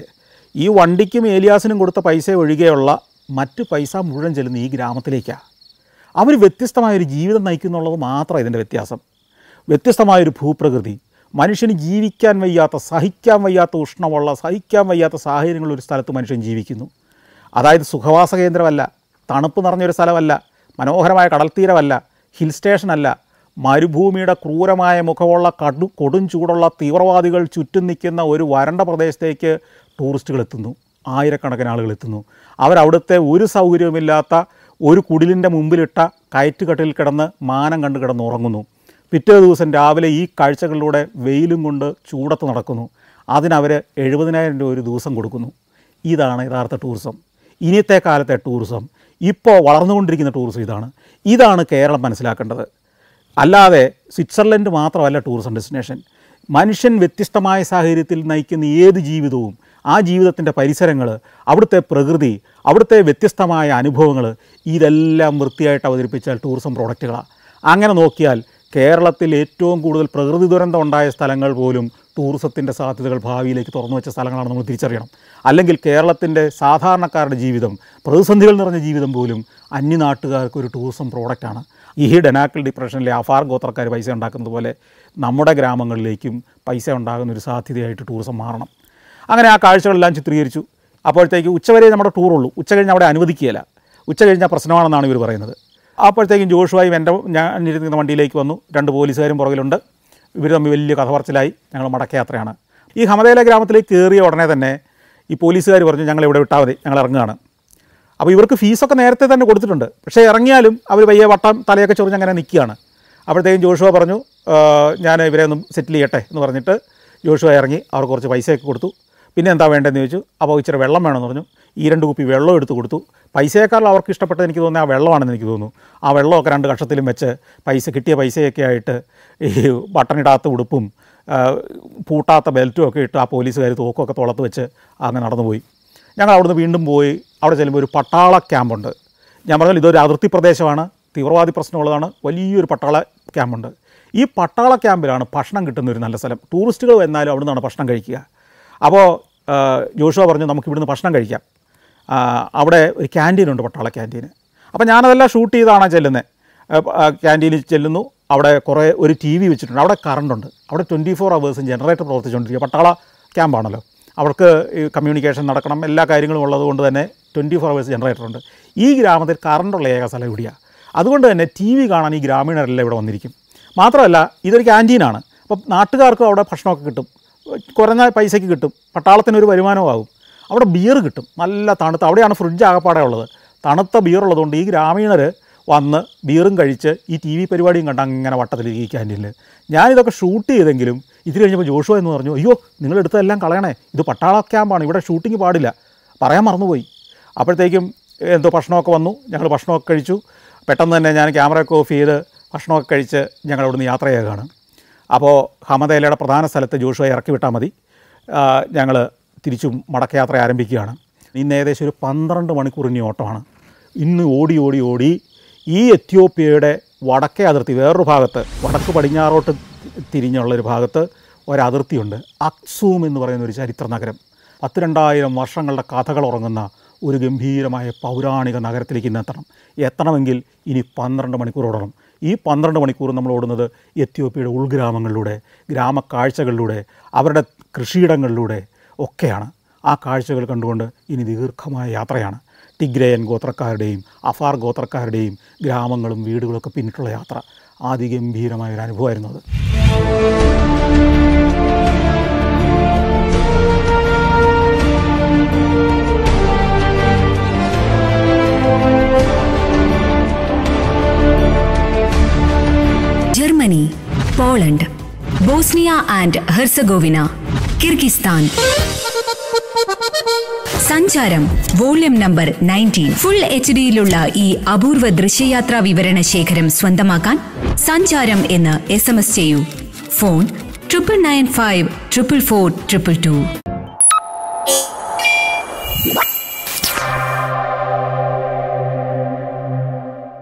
A: ഈ വണ്ടിക്കും ഏലിയാസിനും കൊടുത്ത പൈസ ഒഴികെയുള്ള മറ്റ് പൈസ മുഴുവൻ ചെല്ലുന്ന ഈ ഗ്രാമത്തിലേക്കാണ് അവർ വ്യത്യസ്തമായൊരു ജീവിതം നയിക്കുന്നുള്ളത് മാത്രമാണ് ഇതിൻ്റെ വ്യത്യാസം വ്യത്യസ്തമായൊരു ഭൂപ്രകൃതി മനുഷ്യന് ജീവിക്കാൻ വയ്യാത്ത സഹിക്കാൻ വയ്യാത്ത ഉഷ്ണമുള്ള സഹിക്കാൻ വയ്യാത്ത സാഹചര്യങ്ങളിൽ ഒരു സ്ഥലത്ത് മനുഷ്യൻ ജീവിക്കുന്നു അതായത് സുഖവാസ കേന്ദ്രമല്ല തണുപ്പ് നിറഞ്ഞൊരു സ്ഥലമല്ല മനോഹരമായ കടൽത്തീരമല്ല ഹിൽ സ്റ്റേഷനല്ല മരുഭൂമിയുടെ ക്രൂരമായ മുഖമുള്ള കടു കൊടും ചൂടുള്ള തീവ്രവാദികൾ ചുറ്റും നിൽക്കുന്ന ഒരു വരണ്ട പ്രദേശത്തേക്ക് ടൂറിസ്റ്റുകൾ എത്തുന്നു ആയിരക്കണക്കിന് ആളുകൾ എത്തുന്നു അവരവിടുത്തെ ഒരു സൗകര്യവുമില്ലാത്ത ഒരു കുടിലിൻ്റെ മുമ്പിലിട്ട കയറ്റുകെട്ടിൽ കിടന്ന് മാനം കണ്ടു കിടന്ന് ഉറങ്ങുന്നു പിറ്റേ ദിവസം രാവിലെ ഈ കാഴ്ചകളിലൂടെ വെയിലും കൊണ്ട് ചൂടത്ത് നടക്കുന്നു അതിനവർ എഴുപതിനായിരം രൂപ ഒരു ദിവസം കൊടുക്കുന്നു ഇതാണ് യഥാർത്ഥ ടൂറിസം ഇനിയത്തെ കാലത്തെ ടൂറിസം ഇപ്പോൾ വളർന്നുകൊണ്ടിരിക്കുന്ന ടൂറിസം ഇതാണ് ഇതാണ് കേരളം മനസ്സിലാക്കേണ്ടത് അല്ലാതെ സ്വിറ്റ്സർലൻഡ് മാത്രമല്ല ടൂറിസം ഡെസ്റ്റിനേഷൻ മനുഷ്യൻ വ്യത്യസ്തമായ സാഹചര്യത്തിൽ നയിക്കുന്ന ഏത് ജീവിതവും ആ ജീവിതത്തിൻ്റെ പരിസരങ്ങൾ അവിടുത്തെ പ്രകൃതി അവിടുത്തെ വ്യത്യസ്തമായ അനുഭവങ്ങൾ ഇതെല്ലാം വൃത്തിയായിട്ട് അവതരിപ്പിച്ചാൽ ടൂറിസം പ്രോഡക്റ്റുകളാണ് അങ്ങനെ നോക്കിയാൽ കേരളത്തിൽ ഏറ്റവും കൂടുതൽ പ്രകൃതി ദുരന്തം ഉണ്ടായ സ്ഥലങ്ങൾ പോലും ടൂറിസത്തിൻ്റെ സാധ്യതകൾ ഭാവിയിലേക്ക് തുറന്നു വെച്ച സ്ഥലങ്ങളാണ് നമ്മൾ തിരിച്ചറിയണം അല്ലെങ്കിൽ കേരളത്തിൻ്റെ സാധാരണക്കാരുടെ ജീവിതം പ്രതിസന്ധികൾ നിറഞ്ഞ ജീവിതം പോലും അന്യനാട്ടുകാർക്ക് ഒരു ടൂറിസം പ്രോഡക്റ്റാണ് ഈ ഡെനാക്കൽ ഡിപ്രഷനിലെ അഫാർ ഗോത്രക്കാർ പൈസ ഉണ്ടാക്കുന്നത് പോലെ നമ്മുടെ ഗ്രാമങ്ങളിലേക്കും പൈസ ഉണ്ടാകുന്ന ഒരു സാധ്യതയായിട്ട് ടൂറിസം മാറണം അങ്ങനെ ആ കാഴ്ചകളെല്ലാം ചിത്രീകരിച്ചു അപ്പോഴത്തേക്ക് ഉച്ചവരെ നമ്മുടെ ടൂറുള്ളൂ ഉച്ച കഴിഞ്ഞ് അവിടെ അനുവദിക്കുകയല്ല ഉച്ച കഴിഞ്ഞാൽ പ്രശ്നമാണെന്നാണ് ഇവർ പറയുന്നത് അപ്പോഴത്തേക്കും ജോഷുവായും എൻ്റെ ഞാൻ ഇരുന്നിരുന്ന വണ്ടിയിലേക്ക് വന്നു രണ്ട് പോലീസുകാരും പുറകിലുണ്ട് ഇവർ തമ്മിൽ വലിയ കഥ പറച്ചിലായി ഞങ്ങൾ മടക്കയാത്രയാണ് ഈ ഹമദേല ഗ്രാമത്തിലേക്ക് കയറിയ ഉടനെ തന്നെ ഈ പോലീസുകാർ പറഞ്ഞു ഞങ്ങൾ ഇവിടെ വിട്ടാൽ മതി ഞങ്ങൾ ഇറങ്ങുകയാണ് അപ്പോൾ ഇവർക്ക് ഫീസൊക്കെ നേരത്തെ തന്നെ കൊടുത്തിട്ടുണ്ട് പക്ഷേ ഇറങ്ങിയാലും അവർ വയ്യ വട്ടം തലയൊക്കെ ചൊറിഞ്ഞ് അങ്ങനെ നിൽക്കുകയാണ് അപ്പോഴത്തേക്കും ജോഷുവ പറഞ്ഞു ഞാൻ ഇവരെ ഒന്നും സെറ്റിൽ ചെയ്യട്ടെ എന്ന് പറഞ്ഞിട്ട് ജോഷുവ ഇറങ്ങി അവർ കുറച്ച് പൈസയൊക്കെ കൊടുത്തു പിന്നെ എന്താ വേണ്ടതെന്ന് ചോദിച്ചു അപ്പോൾ ഇച്ചിരി വെള്ളം വേണമെന്ന് പറഞ്ഞു ഈ രണ്ട് കുപ്പി വെള്ളം എടുത്തു കൊടുത്തു പൈസയേക്കാൾ അവർക്ക് ഇഷ്ടപ്പെട്ടത് എനിക്ക് തോന്നുന്നത് ആ വെള്ളമാണെന്ന് എനിക്ക് തോന്നുന്നു ആ വെള്ളമൊക്കെ രണ്ട് കക്ഷത്തിലും വെച്ച് പൈസ കിട്ടിയ പൈസയൊക്കെ ആയിട്ട് ഈ ബട്ടണിടാത്ത ഉടുപ്പും പൂട്ടാത്ത ബെൽറ്റും ഒക്കെ ഇട്ട് ആ പോലീസുകാർ തോക്കൊക്കെ തുളത്ത് വെച്ച് അങ്ങനെ പോയി ഞങ്ങൾ അവിടുന്ന് വീണ്ടും പോയി അവിടെ ചെല്ലുമ്പോൾ ഒരു പട്ടാള ക്യാമ്പുണ്ട് ഞാൻ പറഞ്ഞാൽ ഇതൊരു അതിർത്തി പ്രദേശമാണ് തീവ്രവാദി പ്രശ്നമുള്ളതാണ് വലിയൊരു പട്ടാള ക്യാമ്പുണ്ട് ഈ പട്ടാള ക്യാമ്പിലാണ് ഭക്ഷണം കിട്ടുന്ന ഒരു നല്ല സ്ഥലം ടൂറിസ്റ്റുകൾ വന്നാലും അവിടെ നിന്നാണ് ഭക്ഷണം കഴിക്കുക അപ്പോൾ ജോഷുവ പറഞ്ഞു നമുക്ക് ഇവിടുന്ന് ഭക്ഷണം കഴിക്കാം അവിടെ ഒരു ഉണ്ട് പട്ടാള ക്യാൻറ്റീന് അപ്പോൾ ഞാനതെല്ലാം ഷൂട്ട് ചെയ്താണ് ചെല്ലുന്നത് ക്യാൻറ്റീനിൽ ചെല്ലുന്നു അവിടെ കുറേ ഒരു ടി വി വെച്ചിട്ടുണ്ട് അവിടെ കറണ്ടുണ്ട് അവിടെ ട്വൻറ്റി ഫോർ അവേഴ്സും ജനറേറ്റർ പ്രവർത്തിച്ചുകൊണ്ടിരിക്കുക പട്ടാള ക്യാമ്പാണല്ലോ അവർക്ക് ഈ കമ്മ്യൂണിക്കേഷൻ നടക്കണം എല്ലാ കാര്യങ്ങളും ഉള്ളതുകൊണ്ട് തന്നെ ട്വൻറ്റി ഫോർ അവേഴ്സ് ജനറേറ്റർ ഉണ്ട് ഈ ഗ്രാമത്തിൽ കറണ്ടുള്ള ഏക സ്ഥലം ഇവിടെയാണ് അതുകൊണ്ട് തന്നെ ടി വി കാണാൻ ഈ ഗ്രാമീണരെല്ലാം ഇവിടെ വന്നിരിക്കും മാത്രമല്ല ഇതൊരു ക്യാൻറ്റീനാണ് അപ്പം നാട്ടുകാർക്കും അവിടെ ഭക്ഷണമൊക്കെ കിട്ടും കുറഞ്ഞ പൈസയ്ക്ക് കിട്ടും പട്ടാളത്തിനൊരു വരുമാനമാകും അവിടെ ബിയർ കിട്ടും നല്ല തണുത്ത അവിടെയാണ് ഫ്രിഡ്ജ് ആകപ്പാടെ ഉള്ളത് തണുത്ത ബിയർ ഉള്ളതുകൊണ്ട് ഈ ഗ്രാമീണർ വന്ന് ബിയറും കഴിച്ച് ഈ ടി വി പരിപാടിയും കണ്ട് അങ്ങനെ വട്ടത്തിൽ ഈ ക്യാൻറ്റീനിൽ ഞാനിതൊക്കെ ഷൂട്ട് ചെയ്തെങ്കിലും ഇത് കഴിഞ്ഞപ്പോൾ ജോഷു എന്ന് പറഞ്ഞു അയ്യോ നിങ്ങളെടുത്തതെല്ലാം കളയണേ ഇത് പട്ടാള ക്യാമ്പാണ് ഇവിടെ ഷൂട്ടിംഗ് പാടില്ല പറയാൻ മറന്നുപോയി അപ്പോഴത്തേക്കും എന്തോ ഭക്ഷണമൊക്കെ വന്നു ഞങ്ങൾ ഭക്ഷണമൊക്കെ കഴിച്ചു പെട്ടെന്ന് തന്നെ ഞാൻ ക്യാമറയൊക്കെ ഓഫ് ചെയ്ത് ഭക്ഷണമൊക്കെ കഴിച്ച് ഞങ്ങൾ അവിടുന്ന് യാത്ര ചെയ്യുകയാണ് അപ്പോൾ ഹമദയിലയുടെ പ്രധാന സ്ഥലത്ത് ജോഷുവെ ഇറക്കി വിട്ടാൽ മതി ഞങ്ങൾ തിരിച്ചു മടക്കയാത്ര ആരംഭിക്കുകയാണ് ഇന്ന് ഏകദേശം ഒരു പന്ത്രണ്ട് മണിക്കൂർ ഇനി ഓട്ടമാണ് ഇന്ന് ഓടി ഓടി ഓടി ഈ എത്യോപ്യയുടെ വടക്കേ അതിർത്തി വേറൊരു ഭാഗത്ത് വടക്ക് പടിഞ്ഞാറോട്ട് തിരിഞ്ഞുള്ളൊരു ഭാഗത്ത് ഒരതിർത്തിയുണ്ട് അക്സൂം എന്ന് പറയുന്ന ഒരു ചരിത്ര നഗരം രണ്ടായിരം വർഷങ്ങളുടെ കഥകൾ ഉറങ്ങുന്ന ഒരു ഗംഭീരമായ പൗരാണിക നഗരത്തിലേക്ക് ഇന്ന് എത്തണം എത്തണമെങ്കിൽ ഇനി പന്ത്രണ്ട് മണിക്കൂർ ഓടണം ഈ പന്ത്രണ്ട് മണിക്കൂർ നമ്മൾ ഓടുന്നത് എത്യോപ്യയുടെ ഉൾഗ്രാമങ്ങളിലൂടെ ഗ്രാമക്കാഴ്ചകളിലൂടെ അവരുടെ കൃഷിയിടങ്ങളിലൂടെ ഒക്കെയാണ് ആ കാഴ്ചകൾ കണ്ടുകൊണ്ട് ഇനി ദീർഘമായ യാത്രയാണ് ടിഗ്രേയൻ ഗോത്രക്കാരുടെയും അഫാർ ഗോത്രക്കാരുടെയും ഗ്രാമങ്ങളും വീടുകളൊക്കെ പിന്നിട്ടുള്ള യാത്ര അതിഗംഭീരമായ ഒരു അനുഭവമായിരുന്നു അത് Germany Poland Bosnia and Herzegovina Kyrgyzstan Sancharam volume number nineteen full H ഡിയിലുള്ള ഈ അപൂർവ ദൃശ്യയാത്രാ വിവരണ ശേഖരം സ്വന്തമാക്കാൻ സഞ്ചാരം എന്ന് എസ് എം എസ് ചെയ്യൂ phone triple nine five triple four triple to